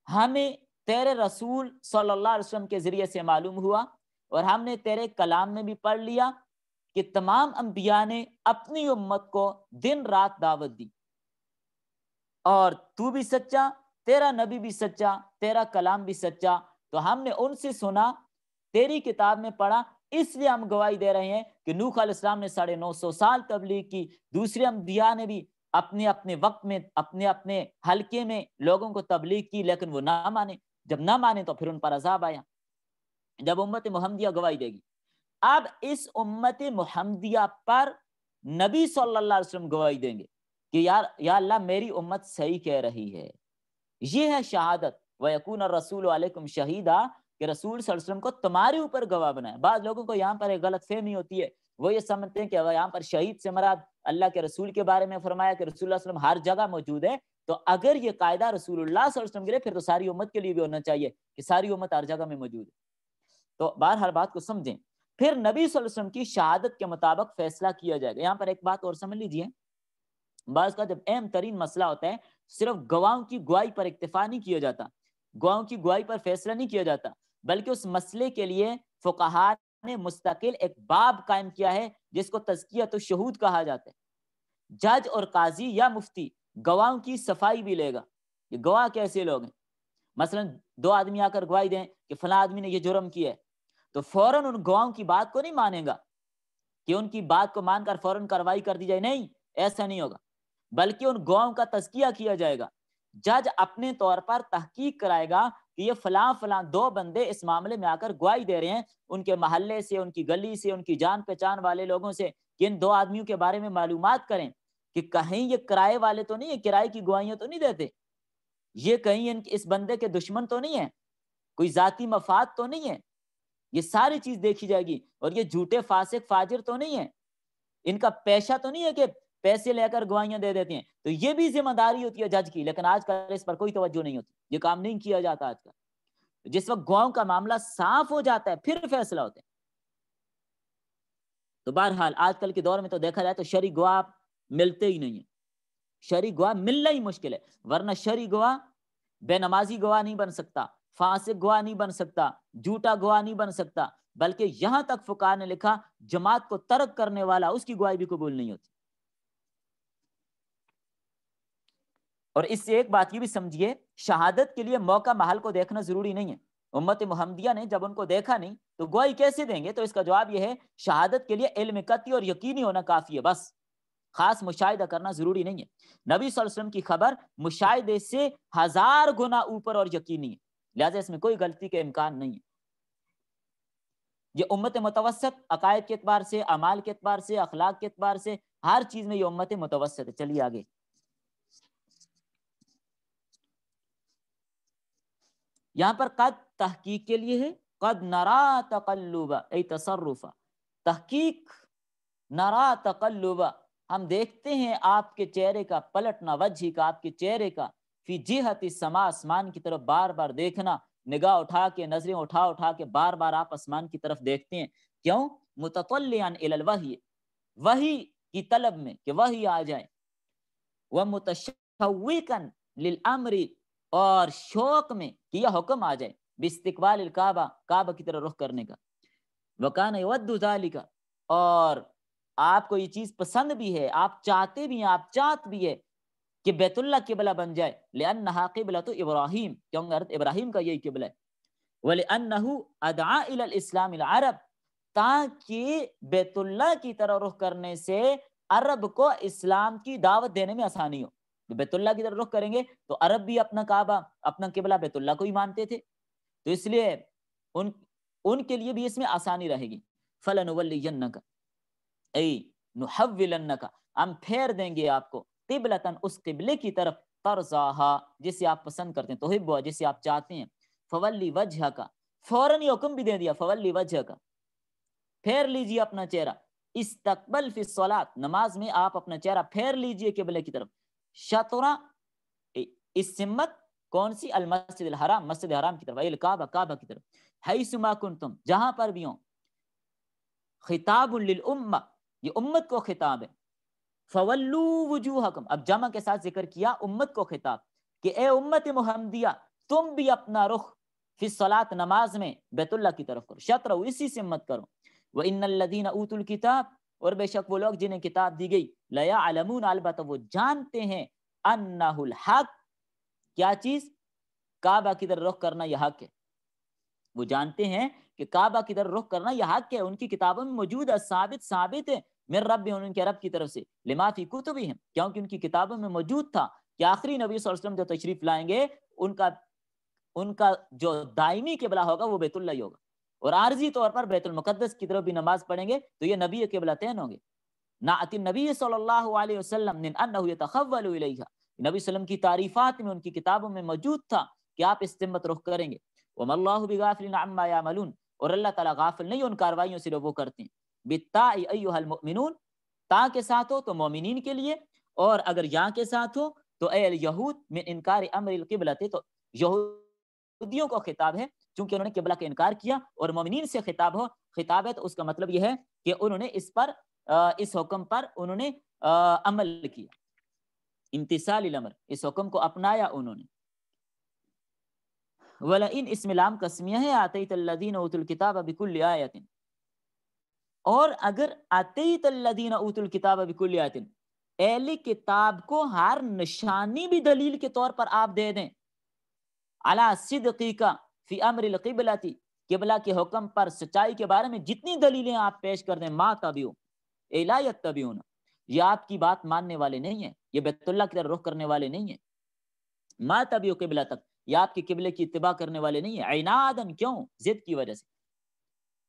हमें तेरे रसूल सल्लल्लाहु अलैहि वसल्लम के ज़रिए से मालूम हुआ और हमने तेरे कलाम में भी पढ़ लिया कि तमाम अंबिया ने अपनी उम्मत को दिन रात दावत दी और तू भी सच्चा तेरा नबी भी सच्चा तेरा कलाम भी सच्चा तो हमने उनसे सुना तेरी किताब में पढ़ा इसलिए हम गवाही दे रहे हैं कि नूह इस्लाम ने साढ़े नौ सौ साल तबलीग की दूसरे अम्बिया ने भी अपने अपने वक्त में अपने अपने हल्के में लोगों को तबलीग की लेकिन वो ना माने जब ना माने तो फिर उन पर अजाब आया जब उम्मत मुहमदिया गवाही देगी अब इस उम्मत मुहमदिया पर नबी सल्लाम गवाही देंगे कि यार या अल्लाह मेरी उम्मत सही कह रही है ये है शहादत वकून और रसूल वालेकुम शहीदा कि रसूल को तुम्हारे ऊपर गवाह बनाए बाद लोगों को यहाँ पर एक गलत फहमी होती है वो ये समझते हैं कि अगर यहाँ पर शहीद से मराद अल्लाह के रसूल के बारे में फरमाया कि रसूल वसलम हर जगह मौजूद है तो अगर ये कायदा रसूल वसलम के लिए फिर तो सारी उम्मत के लिए भी होना चाहिए कि सारी उम्मत हर जगह में मौजूद है तो बार हर बात को समझें फिर नबी वसलम की शहादत के मुताबिक फैसला किया जाएगा यहाँ पर एक बात और समझ लीजिए बाज का जब अहम तरीन मसला होता है सिर्फ गवाहों की गुआई पर इतफा नहीं किया जाता गुआओं की गुआई पर फैसला नहीं किया जाता बल्कि उस मसले के लिए फुकाहा ने मुस्तकिल एक बाब कायम किया है जिसको तजकिया तो शहूद कहा जाता है जज और काजी या मुफ्ती गवाहों की सफाई भी लेगा ये गवाह कैसे लोग हैं मसलन दो आदमी आकर गवाही दें कि फला आदमी ने यह जुर्म किया है तो फौरन उन गवाहों की बात को नहीं मानेगा कि उनकी बात को मानकर फौरन कार्रवाई कर दी जाए नहीं ऐसा नहीं होगा बल्कि उन गवाहों का तजकिया किया जाएगा जज अपने तौर पर तहकीक कराएगा कि ये फलां फलां दो बंदे इस मामले में आकर गुआई दे रहे हैं उनके महल्ले से उनकी गली से उनकी जान पहचान वाले लोगों से कि इन दो आदमियों के बारे में मालूम करें कि कहीं ये किराए वाले तो नहीं है किराए की गवाहियाँ तो नहीं देते ये कहीं इन इस बंदे के दुश्मन तो नहीं है कोई जाति मफाद तो नहीं है ये सारी चीज देखी जाएगी और ये झूठे फासिक फाजिर तो नहीं है इनका पेशा तो नहीं है कि पैसे लेकर गवाहियां दे देते हैं तो ये भी जिम्मेदारी होती है जज की लेकिन आजकल इस पर कोई तवज्जो नहीं होती ये काम नहीं किया जाता आजकल जिस वक्त गुआ का मामला साफ हो जाता है फिर फैसला होता है तो बहरहाल आजकल के दौर में तो देखा जाए तो शरी गुआ मिलते ही नहीं है शरी गुआ मिलना ही मुश्किल है वरना शरी गुआ बेनमाजी गुआ नहीं बन सकता फांसिक गुआ नहीं बन सकता झूठा गुआ नहीं बन सकता बल्कि यहां तक फुकार ने लिखा जमात को तर्क करने वाला उसकी गुआई भी कबूल नहीं होती और इससे एक बात ये भी समझिए शहादत के लिए मौका महल को देखना जरूरी नहीं है उम्मत मोहम्मदिया ने जब उनको देखा नहीं तो गुआई कैसे देंगे तो इसका जवाब यह है शहादत के लिए इल्म और यकीनी होना काफ़ी है बस खास मुशाहिदा करना ज़रूरी नहीं है नबी वसल्लम की खबर मुशाहिदे से हज़ार गुना ऊपर और यकीनी है लिहाजा इसमें कोई गलती के इम्कान नहीं है ये उम्मत मुतवसत अकायद के अतबार से अमाल के अतबार से अखलाक के अतबार से हर चीज़ में ये उम्मत मुतवसत है चलिए आगे यहाँ पर कद तहकीक के लिए है कद नरा तकल्लुबा ए तसरुफा तहकीक नरा तकल्लुबा हम देखते हैं आपके चेहरे का पलटना वजह का आपके चेहरे का फिर जिहत समा आसमान की तरफ बार बार देखना निगाह उठा के नजरें उठा उठा के बार बार आप आसमान की तरफ देखते हैं क्यों मुततल्यान वही वही की तलब में कि वही आ जाए वह मुतशन लिल अमरी और शौक में कि यह हुक्म आ जाए बिस्तिकवाल काबा काबा की तरह रुख करने का वकान वाली का और आपको ये चीज़ पसंद भी है आप चाहते भी हैं आप चाहत भी है कि बेतुल्ला किबला बन जाए ले किबला तो इब्राहिम क्योंकि अर्थ इब्राहिम का यही किबला है वाले अनहू अदा इस्लाम अरब ताकि बैतुल्ला की तरह रुख करने से अरब को इस्लाम की दावत देने में आसानी हो तो बेतुल्ला की तरफ रुख करेंगे तो अरब भी अपना काबा अपना किबला बेतुल्ला को ही मानते थे तो इसलिए उन उनके लिए भी इसमें आसानी रहेगी फलन का हम फेर देंगे आपको तिबलतन उस किबले की तरफ तरजाहा जिसे आप पसंद करते हैं तो हिब जिसे आप चाहते हैं फवल्ली वजह का फौरन ही हुक्म भी दे दिया फवल्ली वजह का फेर लीजिए अपना चेहरा इस तकबल फिसलात नमाज में आप अपना चेहरा फेर लीजिए किबले की तरफ शतुरा इस सिमत कौन सी अल मस्जिद हराम मस्जिद हराम की तरफ काबा काबा की तरफ हई सुमा कुन तुम जहां पर भी हो खिताब उम्मा ये उम्मत को खिताब है फवल्लू वजूहकम अब जमा के साथ जिक्र किया उम्मत को खिताब कि ए उम्मत मुहमदिया तुम भी अपना रुख फिर सलात नमाज में बेतुल्ला की तरफ करो शत्र इसी से मत करो वह इन लदीन ऊतुल किताब और बेशक वो लोग जिन्हें किताब दी गई लया अलमून अलबत तो वो जानते हैं अन्नाहुल हक क्या चीज काबा की तरफ रुख करना यह हक है वो जानते हैं कि काबा की तरफ रुख करना यह हक है उनकी किताबों में मौजूद है साबित साबित है मेरे रब भी उनके रब की तरफ से लिमाफी कुतुबी है क्योंकि उनकी किताबों में मौजूद था कि आखिरी नबी वसल्लम जो तशरीफ लाएंगे उनका उनका जो दायमी बला होगा वो बेतुल्ला होगा और आर्जी तौर पर बैतुलमकदस की तरफ भी नमाज पढ़ेंगे तो ये नबी के बलतैन होंगे नाति नबी सल्लल्लाहु अलैहि नबी सल्लम की तारीफात में उनकी किताबों में मौजूद था कि आप इस तिम्मत रुख करेंगे वमल्लाहु बिगाफिलिन और अल्लाह ताला गाफिल नहीं उन कार्रवाइयों से वो करते हैं बित्ताई ता के साथ हो तो मोमिन के लिए और अगर यहाँ के साथ हो तो अल यहूद में इनकार अमर किबलत तो यहूद यहूदियों को खिताब है चूंकि उन्होंने किबला का इनकार किया और ममिन से खिताब हो खिताब है तो उसका मतलब यह है कि उन्होंने इस पर इस हुक्म पर उन्होंने अमल किया इम्तिसाल अमर इस हुक्म को अपनाया उन्होंने वाला इन इसमें लाम कसमिया है आते तल्लदीन उतुल किताब अबिकुल आयतिन और अगर आते तल्लदीन उतुल किताब अबिकुल आयतिन एली किताब को हर निशानी भी दलील के तौर पर आप दे दें अला सिदीका फी अमर किबलाती किबला के हुक्म पर सच्चाई के बारे में जितनी दलीलें आप पेश कर दें माँ तभी एलायत तभी ये आपकी बात मानने वाले नहीं है ये बेतुल्ला की तरफ रुख करने वाले नहीं है माँ तभी किबला तक ये आपके किबले की इतबा करने वाले नहीं है ऐनादन क्यों जिद की वजह से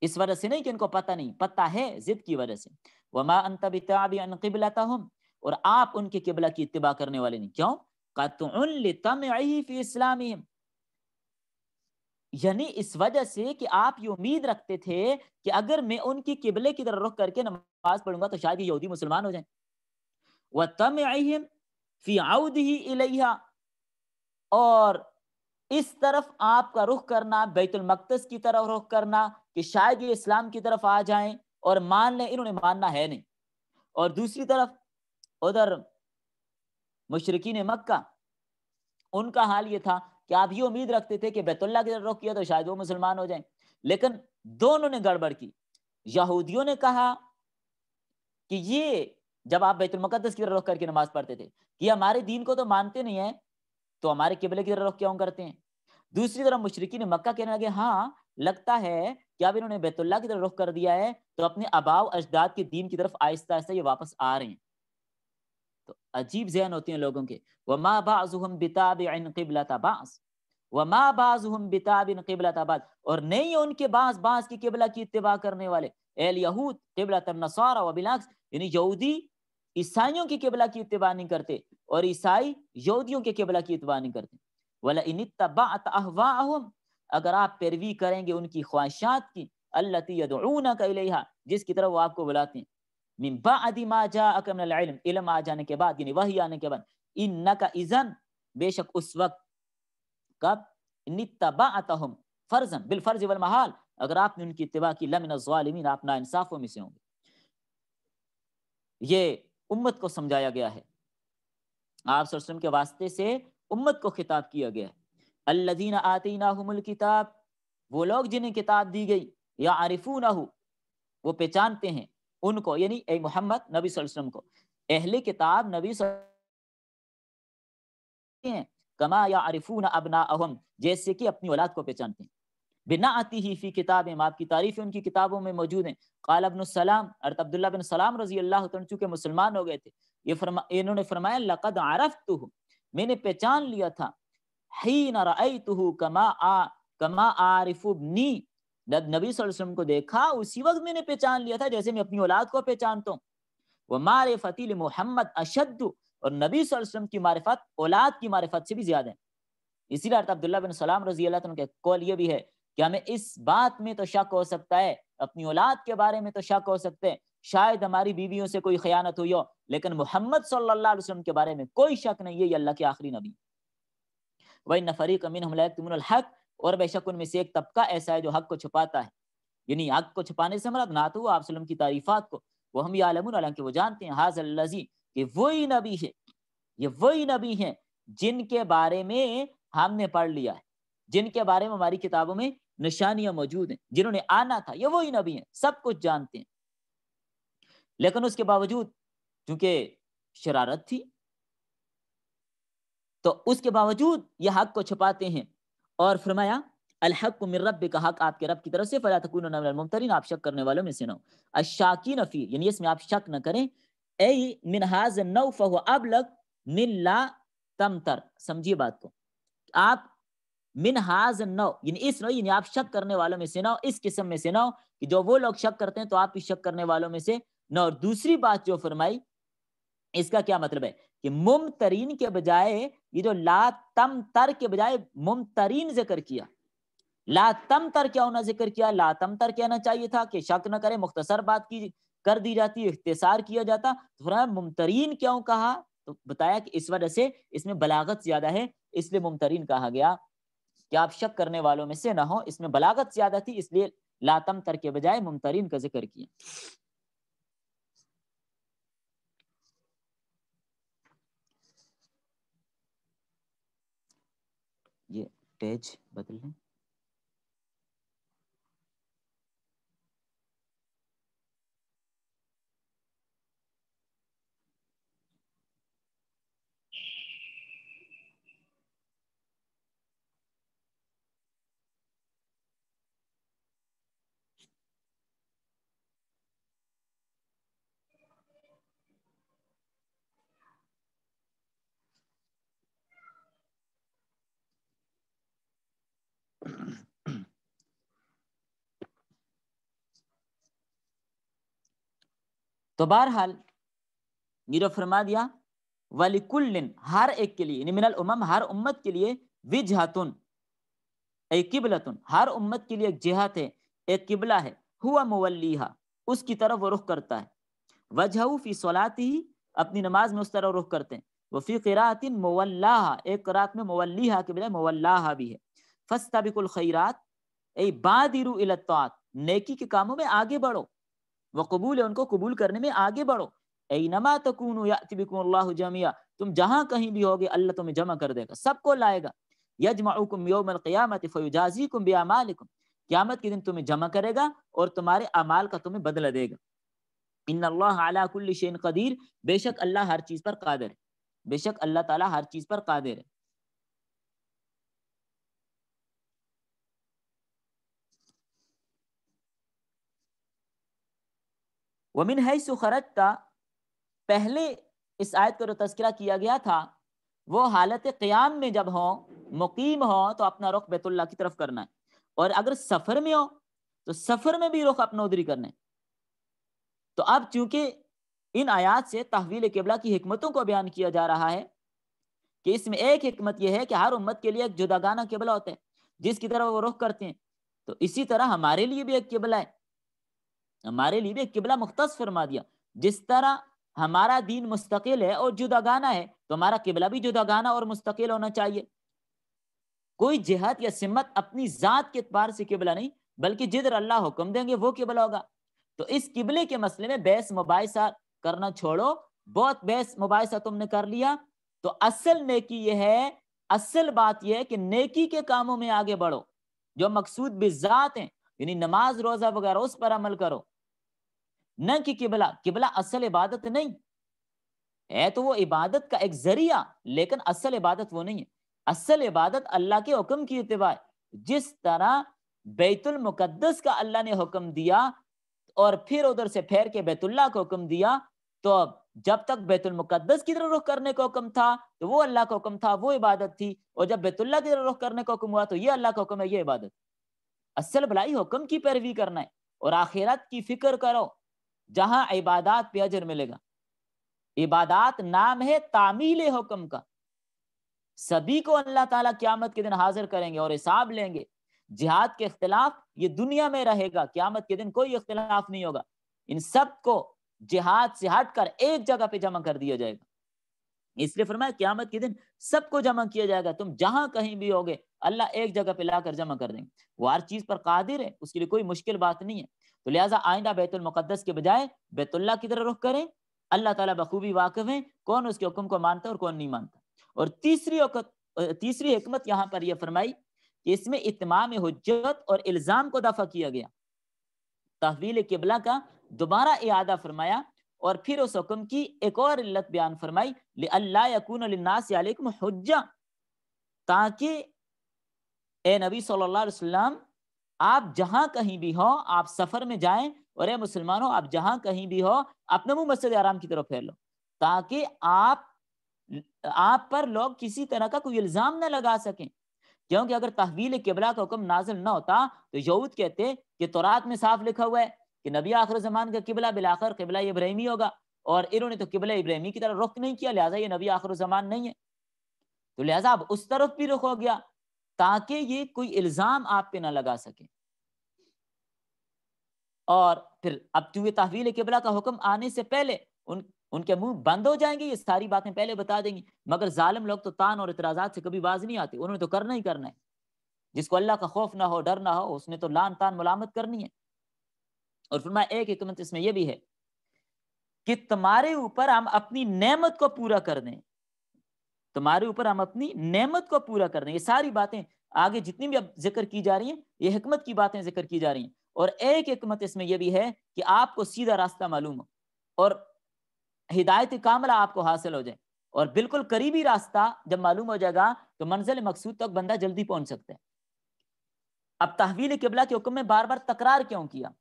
इस वजह से नहीं कि इनको पता नहीं पता है जिद की वजह से वह माँ वमा अंतबिताबिलता हम और आप उनके किबला की इतबा करने वाले नहीं क्यों कतम इस्लामी यानी इस वजह से कि आप ये उम्मीद रखते थे कि अगर मैं उनकी किबले की तरफ रुख करके नमाज पढ़ूंगा तो शायद ये यहूदी मुसलमान हो जाए वह तम फी आउद ही इलैहा और इस तरफ आपका रुख करना बैतुलमकदस की तरफ रुख करना कि शायद ये इस्लाम की तरफ आ जाएं और मान लें इन्होंने मानना है नहीं और दूसरी तरफ उधर मुशरकिन मक्का उनका हाल ये था कि आप ये उम्मीद रखते थे कि बैतुल्ला की रुख किया तो शायद वो मुसलमान हो जाएं लेकिन दोनों ने गड़बड़ की यहूदियों ने कहा कि ये जब आप बैतुलमक़दस की रुख करके नमाज पढ़ते थे कि हमारे दीन को तो मानते नहीं है तो हमारे किबले की रुख क्यों करते हैं दूसरी तरफ मुशरकी ने मक्का कहने लगे हाँ लगता है कि अब इन्होंने बैतुल्ला की तरफ रुख कर दिया है तो अपने अबाव अजदाद के दीन की तरफ आहिस्ता आहिस्ता ये वापस आ रहे हैं तो अजीब जहन होती है लोगों के वमा बाज़ुम बिताब इन क़िबला बाज़ वमा बाज़ुम बिताब क़िबला तबाज और नहीं उनके बाज़ बाज़ की किबला की इतवा करने वाले एल यहूद किबला तनसारा विलास यानी यहूदी ईसाइयों की किबला की इतवा नहीं करते और ईसाई यहूदियों के किबला की इतवा नहीं करते वाला इन तबात अहवाहम अगर आप पैरवी करेंगे उनकी ख्वाहिशात की अल्लाह का जिसकी तरफ वो आपको बुलाते हैं आ जाने के बाद यानी वही आने के बाद इजन बेशक उस वक्त कब फर्जन बिल फर्ज वल महाल अगर आपने उनकी की लमिन आप ना इंसाफों में से होंगे ये उम्मत को समझाया गया है आप सरसम के वास्ते से उम्मत को खिताब किया गया है अल्लजीन आतीनाहुमुल किताब वो लोग जिन्हें किताब दी गई या आरिफू ना हो वो पहचानते हैं उनको यानी ए मोहम्मद नबी वसल्लम को अहले किताब नबी हैं कमा या अरिफून अबना अहम जैसे कि अपनी औलाद को पहचानते हैं बिना आती ही फी किताबें आपकी तारीफ उनकी किताबों में मौजूद हैं काल अबन सलाम अरत अब्दुल्ला बिन सलाम रजी अल्लाह चूँकि मुसलमान हो गए थे ये फरमा इन्होंने फरमाया लकद आरफ तो हूँ मैंने पहचान लिया था ही न रई हूँ कमा आ कमा आरिफुबनी जब नबी वसल्लम को देखा उसी वक्त मैंने पहचान लिया था जैसे मैं अपनी औलाद को पहचानता हूँ वह मारे फतील मोहम्मद अशद और नबी वसल्लम की मारफत औलाद की मारफत से भी ज्यादा है इसीलिए अब्दुल्ला बिन सलाम रजी अल्लाह का कौल ये भी है कि हमें इस बात में तो शक हो सकता है अपनी औलाद के बारे में तो शक हो सकते हैं शायद हमारी बीवियों से कोई खयानत हुई हो लेकिन मोहम्मद सल्लल्लाहु अलैहि वसल्लम के बारे में कोई शक नहीं है ये अल्लाह के आखिरी नबी वही नफरी कमीन हमला तुमन हक़ और बेशक उनमें से एक तबका ऐसा है जो हक को छुपाता है यानी हक को छुपाने से मरद ना तो आप की तारीफात को वो हम आलम हालांकि वो जानते हैं हाजी कि वही नबी है ये वही नबी है जिनके बारे में हमने पढ़ लिया है जिनके बारे में हमारी किताबों में निशानियां मौजूद हैं जिन्होंने आना था ये वही नबी है सब कुछ जानते हैं लेकिन उसके बावजूद चूंकि शरारत थी तो उसके बावजूद ये हक को छुपाते हैं और फरमाया अलहक मिर रब का हक आपके रब की तरफ से फला तकून मुमतरीन आप शक करने वालों में से ना अशाकी नफी यानी इसमें आप शक न करें ए मिनहाज नौ फहो अब लग मिल्ला तमतर समझिए बात को आप मिनहाज नौ यानी इस नौ यानी आप शक करने वालों में से नौ इस किस्म में से नौ कि जो वो लोग शक करते हैं तो आप भी शक करने वालों में से नौ और दूसरी बात जो फरमाई इसका क्या मतलब है कि मुमतरीन के बजाय ये जो ला तम तर के बजाय मुमतरीन जिक्र किया ला तम तर क्या होना जिक्र किया ला तम तर कहना चाहिए था कि शक न करे मुख्तसर बात की कर दी जाती इख्तसार किया जाता तो मुमतरीन क्यों कहा तो बताया कि इस वजह से इसमें बलागत ज्यादा है इसलिए मुमतरीन कहा गया कि आप शक करने वालों में से ना हो इसमें बलागत ज्यादा थी इसलिए लातम तर के बजाय मुमतरीन का जिक्र किया पेज बदलें तो बहरहाल ये फरमा दिया वलिकुल्लिन हर एक के लिए यानी मिनल उमम हर उम्मत के लिए विजहतुन एक किबलतुन हर उम्मत के लिए एक जिहात है एक किबला है हुआ मुवल्लीहा उसकी तरफ वो रुख करता है वजहू फी सोलाती ही अपनी नमाज में उस तरह रुख करते हैं वफ़ी क़रातिन मवल्लाहा एक रात में मवल्लीहा के बजाय मवल्लाहा भी है फस्तबिकुल खैरात ए बादिरु नेकी के कामों में आगे बढ़ो व कबूल है उनको कबूल करने में आगे बढ़ो या तकून अल्लाह जमिया तुम जहाँ कहीं भी होगे अल्लाह तुम्हें जमा कर देगा सबको लाएगा यजमाउकुम फयुजाजीकुम बिअमालिकुम के दिन तुम्हें जमा करेगा और तुम्हारे अमाल का तुम्हें बदला देगा इन अल्लाह अला कदीर बेशक अल्लाह हर चीज़ पर कादिर है बेशक अल्लाह ताला हर चीज़ पर कादिर है वमिन है सुखरज का पहले इस आयत का तस्करा किया गया था वो हालत क्याम में जब हो मुकीम हो तो अपना रुख बैतुल्ला की तरफ करना है और अगर सफ़र में हो तो सफ़र में भी रुख अपना उधरी करना है तो अब चूंकि इन आयात से तहवील केबला की हमतों को बयान किया जा रहा है कि इसमें एक हमत यह है कि हर उम्मत के लिए एक जुदागाना केबला होता है जिसकी तरफ वो रुख करते हैं तो इसी तरह हमारे लिए भी एक केबला है हमारे लिए भी किबला मुख्त फरमा दिया जिस तरह हमारा दीन मुस्तकिल है और जुदागाना है तो हमारा किबला भी जुदागाना और मुस्तकिल होना चाहिए कोई जिहत या सिमत अपनी ज़ात के अतबार से किबला नहीं बल्कि जिधर अल्लाह हुक्म देंगे वो किबला होगा तो इस किबले के मसले में बहस मुबासा करना छोड़ो बहुत बहस मुबासा तुमने कर लिया तो असल नेकी यह है असल बात यह है कि नेकी के कामों में आगे बढ़ो जो मकसूद बिजात हैं यानी नमाज रोज़ा वगैरह उस पर अमल करो न कि किबला किबला असल इबादत नहीं है तो वो इबादत का एक जरिया लेकिन असल इबादत वो नहीं है असल इबादत अल्लाह के हुक्म की इतवा जिस तरह बैतुल मुकद्दस का अल्लाह ने हुक्म दिया और फिर उधर से फेर के बैतुल्ला को हुक्म दिया तो अब जब तक बैतुल मुकद्दस की तरफ रुख करने का हुक्म था तो वो अल्लाह का हुक्म था वो इबादत थी और जब बैतुल्ला की तरफ रुख करने का हुक्म हुआ तो ये अल्लाह का हुक्म है ये इबादत असल भलाई हुक्म की पैरवी करना है और आखिरत की फिक्र करो जहां इबादत पे अजर मिलेगा इबादत नाम है तामील हुक्म का सभी को अल्लाह ताला क्यामत के दिन हाजिर करेंगे और हिसाब लेंगे जिहाद के अख्तिलाफ ये दुनिया में रहेगा क्यामत के दिन कोई इख्तिलाफ नहीं होगा इन सबको जिहाद से हट कर एक जगह पे जमा कर दिया जाएगा इसलिए फरमाया क्यामत के दिन सबको जमा किया जाएगा तुम जहां कहीं भी होगे अल्लाह एक जगह पे लाकर जमा कर देंगे वो हर चीज पर कादिर है उसके लिए कोई मुश्किल बात नहीं है तो लिहाजा आइंदा बैतुलमक़दस के बजाय बैतुल्ला की तरह रुख करें अल्लाह ताला बखूबी वाकिफ हैं कौन उसके हुक्म को मानता और कौन नहीं मानता और तीसरी तीसरी हमत यहाँ पर यह फरमाई कि इसमें इतमाम हजत और इल्ज़ाम को दफा किया गया तहवील किबला का दोबारा इदा फरमाया और फिर उस हुक्म की एक और इल्लत बयान फरमाई अल्लाह यकून हज्जा ताकि ए नबी सल्लल्लाहु अलैहि वसल्लम आप जहां कहीं भी हो आप सफर में जाएं और ये मुसलमानों आप जहां कहीं भी हो अपने मुंह मस्जिद आराम की तरफ फैलो ताकि आप आप पर लोग किसी तरह का कोई इल्जाम ना लगा सकें क्योंकि अगर तहवील किबला का हुक्म नाजिल ना होता तो यहूद कहते कि तोरात में साफ लिखा हुआ है कि नबी आखिर जमान का किबला बिलाखर किबला इब्राहिमी होगा और इन्होंने तो किबला इब्राहिमी की तरफ रुख नहीं किया लिहाजा ये नबी आखिर जमान नहीं है तो लिहाजा आप उस तरफ भी रुख हो गया ताकि ये कोई इल्ज़ाम आप पे ना लगा सके और फिर अब चूंकि तहवील किबला का हुक्म आने से पहले उन उनके मुंह बंद हो जाएंगे ये सारी बातें पहले बता देंगी मगर जालिम लोग तो तान और इतराजात से कभी बाज नहीं आते उन्होंने तो करना ही करना है जिसको अल्लाह का खौफ ना हो डर ना हो उसने तो लान तान मलामत करनी है और फिर एक हमत इसमें यह भी है कि तुम्हारे ऊपर हम अपनी नेमत को पूरा कर दें तुम्हारे ऊपर हम अपनी नेमत को पूरा कर देंगे ये सारी बातें आगे जितनी भी अब जिक्र की जा रही हैं ये हमत की बातें जिक्र की जा रही हैं और एक हमत इसमें यह भी है कि आपको सीधा रास्ता मालूम हो और हिदायत कामला आपको हासिल हो जाए और बिल्कुल करीबी रास्ता जब मालूम हो जाएगा तो मंजिल मकसूद तक बंदा जल्दी पहुंच सकता है अब तहवील किबला के हुक्म में बार बार तकरार क्यों किया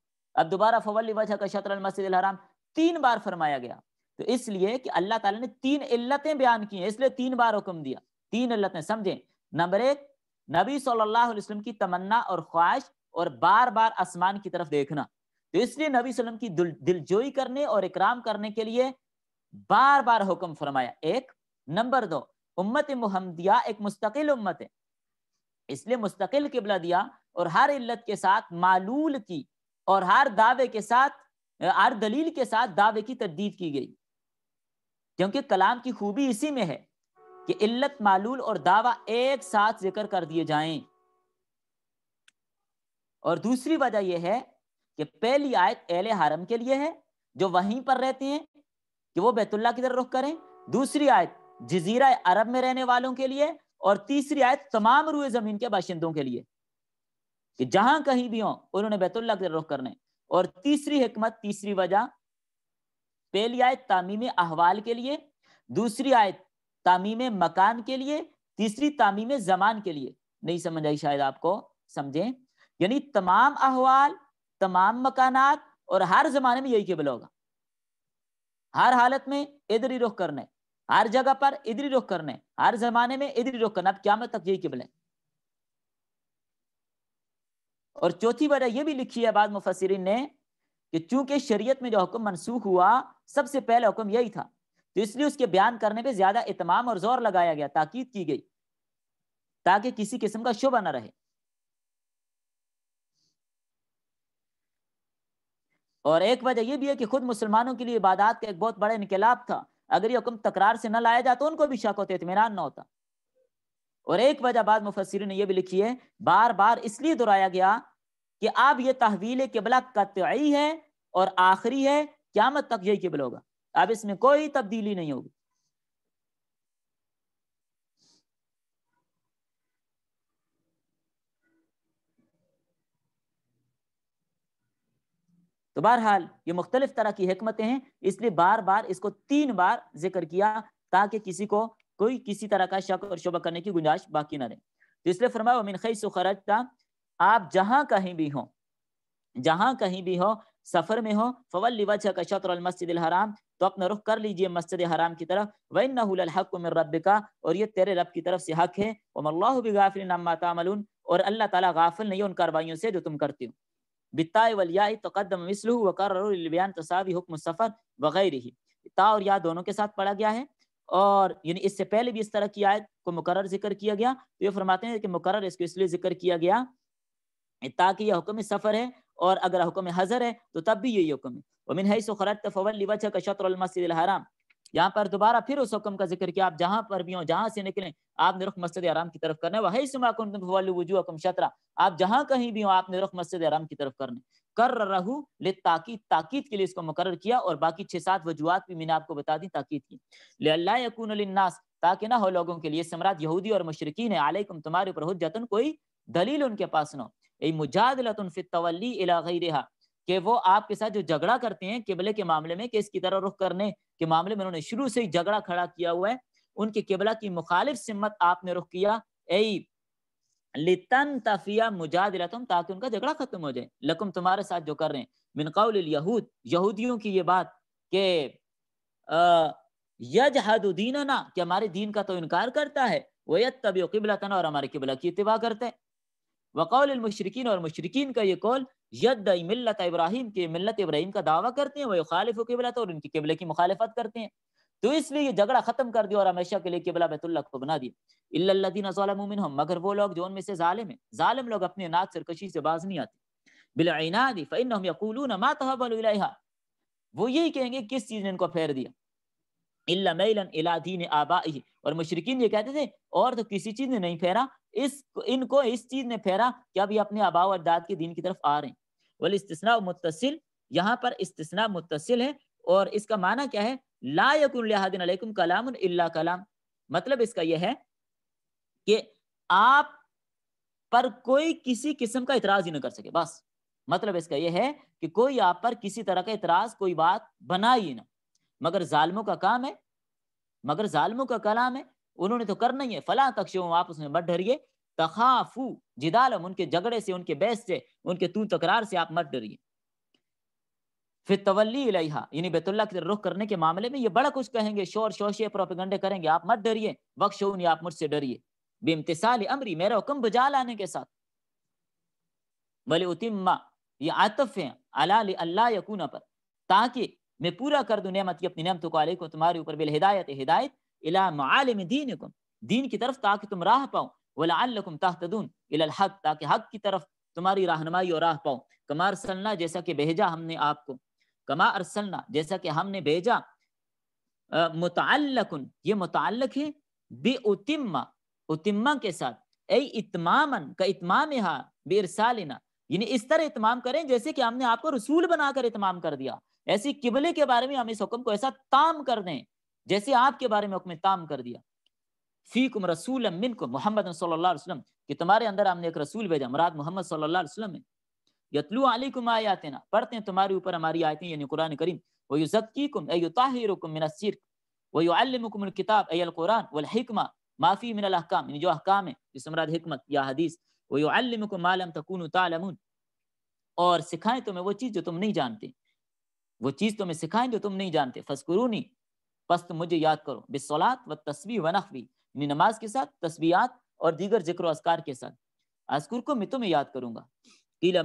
अब दोबारा फवल वजह का शतरमसद हराम तीन बार फरमाया गया तो इसलिए कि अल्लाह ताला ने तीन इल्लतें बयान की हैं इसलिए तीन बार हुक्म दिया तीन इल्लतें समझें नंबर एक नबी सल्लल्लाहु अलैहि वसल्लम की तमन्ना और ख्वाहिश और बार बार आसमान की तरफ देखना तो इसलिए नबी वसल्लम की दिलजोई करने और इकराम करने के लिए बार बार हुक्म फरमाया एक नंबर दो उम्मत मुहम्मदिया एक मुस्तकिल उम्मत है इसलिए मुस्तकिल किबला दिया और हर इल्लत के साथ मालूल की और हर दावे के साथ हर दलील के साथ दावे की तरदीद की गई क्योंकि कलाम की खूबी इसी में है कि इल्लत मालूल और दावा एक साथ जिक्र कर दिए जाएं और दूसरी वजह यह है कि पहली आयत एल हारम के लिए है जो वहीं पर रहते हैं कि वो बैतुल्ला की तरफ रुख करें दूसरी आयत जजीरा अरब में रहने वालों के लिए और तीसरी आयत तमाम रुए जमीन के बाशिंदों के लिए कि जहां कहीं भी हों उन्होंने बैतुल्ला की तरफ रुख करने और तीसरी हमत तीसरी वजह पहली आयत तामीम अहवाल के लिए दूसरी आयत तामीम मकान के लिए तीसरी तामीम जमान के लिए नहीं समझ आई शायद आपको समझें यानी तमाम अहवाल तमाम मकानात और हर जमाने में यही केबल होगा हर हालत में इधर ही रुख करने हर जगह पर इधर ही रुख करने हर जमाने में इधर ही रुख करना अब क्या मत तक यही केबल है और चौथी वजह यह भी लिखी है बाद मुफसरिन ने कि चूंकि शरीयत में जो हुक्म मनसूख हुआ सबसे पहला हुक्म यही था तो इसलिए उसके बयान करने पे ज्यादा इतमाम और जोर लगाया गया ताकीद की गई ताकि किसी किस्म का शुभ न रहे और एक वजह यह भी है कि खुद मुसलमानों के लिए इबादात का एक बहुत बड़ा इनकलाब था अगर ये हुक्म तकरार से न लाया जाता उनको भी शक होते इतमान न होता और एक वजह बाद मुफसर ने यह भी लिखी है बार बार इसलिए दोहराया गया कि अब यह तहवील कबला कतई है और आखिरी है क्यामत तक यही केबल होगा अब इसमें कोई तब्दीली नहीं होगी तो बहरहाल ये मुख्तलिफ तरह की हमतें हैं इसलिए बार बार इसको तीन बार जिक्र किया ताकि किसी को कोई किसी तरह का शक और शुबा करने की गुंजाइश बाकी ना रहे तो इसलिए फरमाया मिन खई सुखरज का आप जहां कहीं भी हो जहां कहीं भी हो सफर में हो फवल वजह का शतर मस्जिद हराम तो अपना रुख कर लीजिए मस्जिद हराम की तरफ वही नक में रब का और ये तेरे रब की तरफ से हक है गाफिल और अल्लाह ताला गाफिल नहीं उन कार्रवाइयों से जो तुम करती हो बिताए वलियाई तकदम मिसलू वकरबयान तसावी हुक्म सफ़र वगैरह ही ता और या दोनों के साथ पढ़ा गया है और यानी इससे पहले भी इस तरह की आयत को मुकर जिक्र किया गया तो ये फरमाते हैं कि मुकर इसको इसलिए जिक्र किया गया ताकि यह हुक्म सफ़र है और अगर हुक्म हजर है तो तब भी यही हुक्म है वमिन है सो खरत फवल वजह शतर हराम यहाँ पर दोबारा फिर उस हुक्म का जिक्र किया आप जहाँ पर भी हो जहाँ से निकलें आपने रुख मस्जिद आराम की तरफ करना वही सुमाकुम शतरा आप जहाँ कहीं भी हो आपने रुख मस्जिद आराम की तरफ करने कर रहू ले ताकीद ताकीद के लिए इसको मुकर किया और बाकी छह सात वजूहत भी मैंने आपको बता दी ताकीद की लेल्ला यकून ताकि ना हो लोगों के लिए सम्राट यहूदी और मशरकिन है आलकुम तुम्हारे ऊपर हो जतन कोई दलील उनके पास ना हो कि वो आपके साथ जो झगड़ा करते हैं किबले के मामले में कि इसकी तरह रुख करने के मामले में उन्होंने शुरू से ही झगड़ा खड़ा किया हुआ है उनके किबला की मुखालिफ सिमत आपने रुख किया ए लितन तफिया मुजादिलतुम ताकि उनका झगड़ा खत्म हो जाए लकुम तुम्हारे साथ जो कर रहे हैं मिनकौल यहूद यहूदियों की ये बात के यजहदीनना कि हमारे दीन का तो इनकार करता है वह तबी किबला और हमारे किबला की इतवा करते हैं वकौल मशरकिन और मशरकिन का ये कौल यद मिलत इब्राहिम के मिलत इब्राहिम का दावा करते हैं वही खालिफ किबला और उनकी किबले की मुखालफत करते हैं तो इसलिए ये झगड़ा खत्म कर दिया और हमेशा के लिए किबला बैतुल्ला को बना दिया इल्लादीन हम मगर वो लोग जो उनमें से ालिम है ालिम लोग अपने नाच सरकशी से बाज नहीं आते बिलादी वो यही कहेंगे किस चीज़ ने इनको फेर दिया आबाई और मशरकिन ये कहते थे और तो किसी चीज ने नहीं फेरा इस इनको इस चीज ने फेरा कि अब ये अपने आबा और दाद के दिन की तरफ आ रहे हैं वल इस्तना मुतसिल यहाँ पर इस्तना मुतसिल है और इसका माना क्या है ला यकुन कलाम इल्ला कलाम मतलब इसका यह है कि आप पर कोई किसी किस्म का इतराज ही ना कर सके बस मतलब इसका यह है कि कोई आप पर किसी तरह का इतराज कोई बात बनाई ना मगर जालमों का काम है मगर जालमों का कलाम है उन्होंने तो करना ही है फला तकशो आप उसमें मत डरिए तखाफू जिदालम उनके झगड़े से उनके बैस से उनके तू तकरार से आप मत डरिए फिर तवली यानी बेतुल्ला की रुख करने के मामले में ये बड़ा कुछ कहेंगे शोर शोशे प्रोपेगंडे करेंगे आप मत डरिए वक्शोन आप मुझसे डरिए बेमतसाल अमरी मेरा हुक्म बुझा लाने के साथ बलि उतिमा ये आतफ है अला अल्लाह यकूना पर ताकि मैं पूरा कर दूँ नमत की अपनी नमत को अलैकुम तुम्हारे ऊपर बिल हिदायत हिदायत इलाम दीन कम दीन की तरफ ताकि तुम राह पाओ वलाकुम तहतदून हक ताकि हक की तरफ तुम्हारी रहनुमाई और राह पाओ कमा अरसलना जैसा कि भेजा हमने आपको कमा अरसलना जैसा कि हमने भेजा मुतलकुन ये मुतलक है बे उतिमा उतिमा के साथ ऐ इतमामन का इतमाम यहाँ बेरसालना यानी इस तरह इतमाम करें जैसे कि हमने आपको रसूल बनाकर इतमाम कर दिया ऐसी किबले के बारे में हम इस हुक्म को ऐसा ताम कर दें जैसे आपके बारे में हुक्म ताम कर दिया फीकुम रसूल मिन को मोहम्मद वसल्लम कि तुम्हारे अंदर हमने एक रसूल भेजा मुराद मोहम्मद सल्लल्लाहु अलैहि वसल्लम है यतलू अलैकुम आयातना पढ़ते हैं तुम्हारे ऊपर हमारी आयतें यानी कुरान करीम व युज़क्कीकुम अय युताहिरुकुम मिन अशिर्क व युअल्लिमुकुम अलकिताब अय कुरान वल हिकमा माफी मिन अल अहकाम यानी जो अहकाम है जिस मुराद हिकमत या हदीस व युअल्लिमुकुम मा लम तकुनु तालमून और सिखाएं तुम्हें वो चीज जो तुम नहीं जानते वो चीज़ तुम्हें तो सिखाएं जो तुम नहीं जानते फस्कुरूनी बस तुम मुझे याद करो बिसलात व तस्वी व नखवी यानी नमाज के साथ तस्वीयात और दीगर जिक्र असकार के साथ अस्कुर को मैं तुम्हें याद करूंगा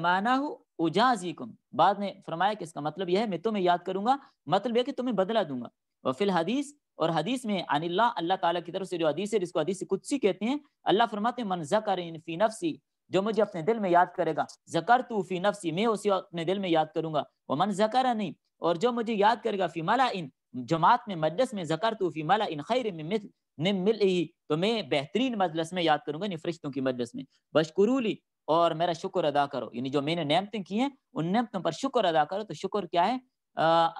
माना हो उजाजी बाद ने फरमाया कि इसका मतलब यह है मैं तुम्हें याद करूंगा मतलब यह कि तुम्हें बदला दूंगा वफिल हदीस और हदीस में अनिल्ला अल्लाह ताला की तरफ से जो हदीस है जिसको हदीस कुछ सी कहते हैं अल्लाह फरमाते मन मनजा कर फी नफसी जो मुझे अपने दिल में याद करेगा जकर तू फी नफसी मैं उसे अपने दिल में याद करूंगा वो मन जकर नहीं और जो मुझे याद करेगा फी मला इन जमात में मजलस में जकर तू फी मला इन खैर मिल ही तो मैं बेहतरीन मजलस में याद करूंगा इन फरिश्तों की मजलस में बशकुरूली और मेरा शुक्र अदा करो यानी जो मैंने नियमतें की हैं उन नियमतों पर शुक्र अदा करो तो शुक्र क्या है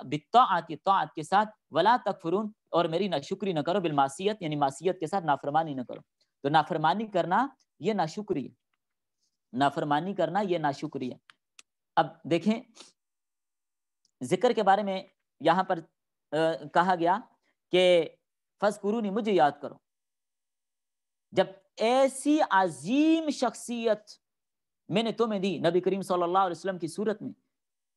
बित्ताआत ताआत के साथ वला तकफरून और मेरी नाशुक्री ना करो बिलमासियत यानी मासियत के साथ नाफरमानी ना करो तो नाफरमानी करना ये नाशुक्री है नाफरमानी करना ये नाशुक्री है अब देखें जिक्र के बारे में यहाँ पर आ, कहा गया कि ने मुझे याद करो जब ऐसी अजीम शख्सियत मैंने तुम्हें दी नबी करीम सल्लल्लाहु अलैहि वसल्लम की सूरत में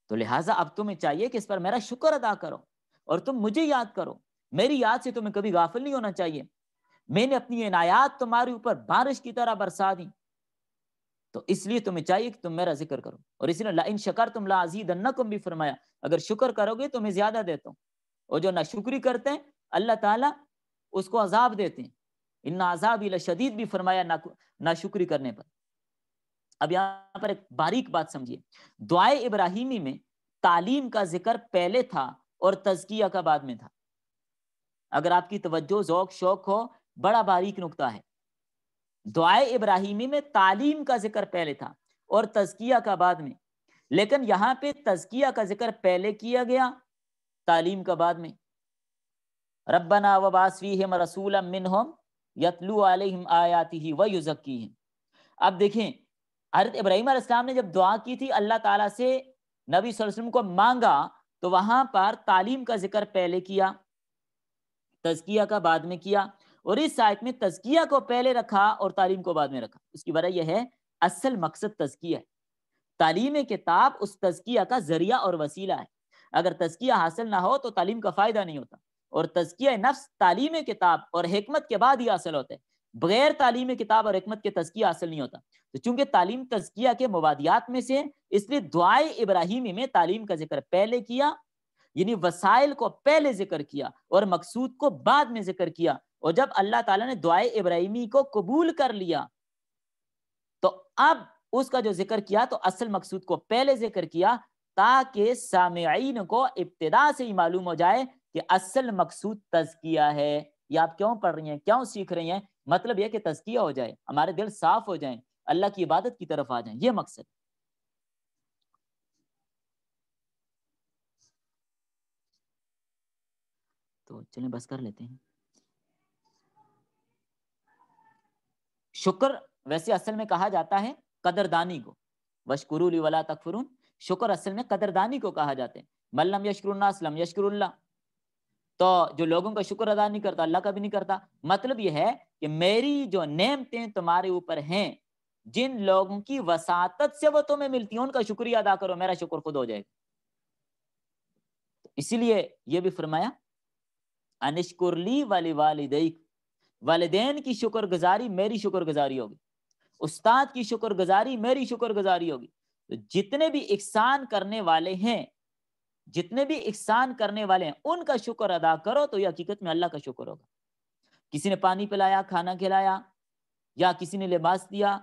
तो लिहाजा अब तुम्हें चाहिए कि इस पर मेरा शुक्र अदा करो और तुम मुझे याद करो मेरी याद से तुम्हें कभी गाफिल नहीं होना चाहिए मैंने अपनी इनायात तुम्हारे ऊपर बारिश की तरह बरसा दी तो इसलिए तुम्हें चाहिए कि तुम मेरा जिक्र करो और इसी ने ला इन शकर तुम ला अजीद भी फरमाया अगर शुक्र करोगे तो मैं ज्यादा देता हूँ और जो नाशुक्री करते हैं अल्लाह ताला उसको अजाब देते हैं इन अजाब शदीद भी फरमाया ना नाशुक्री करने पर अब यहाँ पर एक बारीक बात समझिए दुआ इब्राहिमी में तालीम का जिक्र पहले था और तजकिया का बाद में था अगर आपकी तवज्जो ओक शौक हो बड़ा बारीक नुकता है दुआ इब्राहिमी में तालीम का जिक्र पहले था और तजकिया का बाद में लेकिन यहाँ पे तजकिया का जिक्र पहले किया गया तालीम का बाद में रबना वबासवीम रसूल मिनहम यतलू आलिम आयाति ही व युजक्की अब देखें हरत इब्राहिम अलैहिस्सलाम ने जब दुआ की थी अल्लाह ताला से नबी वसल्लम को मांगा तो वहां पर तालीम का जिक्र पहले किया तजकिया का बाद में किया और इस आयत में तजकिया को पहले रखा और तालीम को बाद में रखा उसकी वजह यह है असल मकसद तजकिया है तालीम किताब उस तजकिया का जरिया और वसीला है अगर तजकिया हासिल ना हो तो तालीम का फ़ायदा नहीं होता और तजकिया नफ्स तालीम किताब और हमत के बाद ही हासिल होता है बगैर तालीम किताब और हमत के तजकिया हासिल नहीं होता तो चूंकि तालीम तजकिया के मवादियात में से इसलिए दुआ इब्राहिमी में तालीम का जिक्र पहले किया यानी वसाइल को पहले जिक्र किया और मकसूद को बाद में जिक्र किया और जब अल्लाह ताला ने दुआ इब्राहिमी को कबूल कर लिया तो अब उसका जो जिक्र किया तो असल मकसूद को पहले जिक्र किया ताकि सामीन को इब्तदा से ही मालूम हो जाए कि असल मकसूद तजकिया है ये आप क्यों पढ़ रही हैं क्यों सीख रही हैं मतलब यह कि तजकिया हो जाए हमारे दिल साफ हो जाए अल्लाह की इबादत की तरफ आ जाए ये मकसद तो चलें बस कर लेते हैं शुक्र वैसे असल में कहा जाता है कदरदानी को वशकुरुली वला तकफरून शुक्र असल में कदरदानी को कहा जाते हैं मल्लम यशकुरनासलम यशकुरुल्ला तो जो लोगों का शुक्र अदा नहीं करता अल्लाह का भी नहीं करता मतलब यह है कि मेरी जो नेमतें तुम्हारे ऊपर हैं जिन लोगों की वसात से वो तुम्हें मिलती है उनका शुक्रिया अदा करो मेरा शुक्र खुद हो जाएगा तो इसीलिए यह भी फरमाया अनिशकुरली वाली वालदई वालदेन की शुक्रगुजारी मेरी शुक्रगुजारी होगी उस्ताद की शुक्रगुजारी मेरी शुक्रगुजारी होगी तो जितने भी इकसान करने वाले हैं जितने भी इकसान करने वाले हैं उनका शुक्र अदा करो तो यह हकीकत में अल्लाह का शुक्र होगा किसी ने पानी पिलाया खाना खिलाया या किसी ने लिबास दिया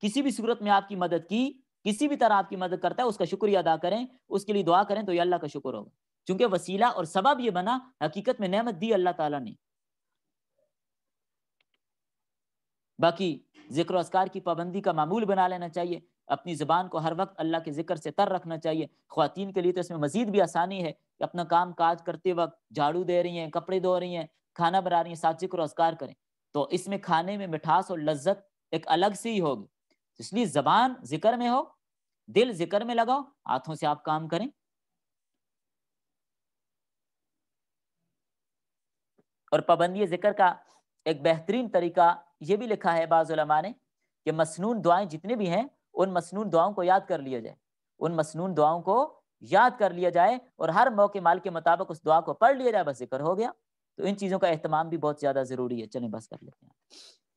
किसी भी सूरत में आपकी मदद की किसी भी तरह आपकी मदद करता है उसका शुक्रिया अदा करें उसके लिए दुआ करें तो ये अल्लाह का शुक्र होगा चूंकि वसीला और सबब ये बना हकीकत में नमत दी अल्लाह तला ने बाकी जिक्र असकार की पाबंदी का मामूल बना लेना चाहिए अपनी ज़बान को हर वक्त अल्लाह के जिक्र से तर रखना चाहिए ख़वातीन के लिए तो इसमें मजीद भी आसानी है कि अपना काम काज करते वक्त झाड़ू दे रही हैं कपड़े धो रही हैं खाना बना रही हैं साथ जिक्र असकार करें तो इसमें खाने में मिठास और लज्जत एक अलग से ही होगी इसलिए ज़बान जिक्र में हो दिल जिक्र में लगाओ हाथों से आप काम करें और पाबंदी ज़िक्र का एक बेहतरीन तरीका ये भी लिखा है बाज़ुलमा ने कि मसनून दुआएं जितने भी हैं उन मसनून दुआओं को याद कर लिया जाए उन मसनून दुआओं को याद कर लिया जाए और हर मौके माल के मुताबिक उस दुआ को पढ़ लिया जाए बस जिक्र हो गया तो इन चीज़ों का अहतमाम भी बहुत ज़्यादा ज़रूरी है चलें बस कर लेते हैं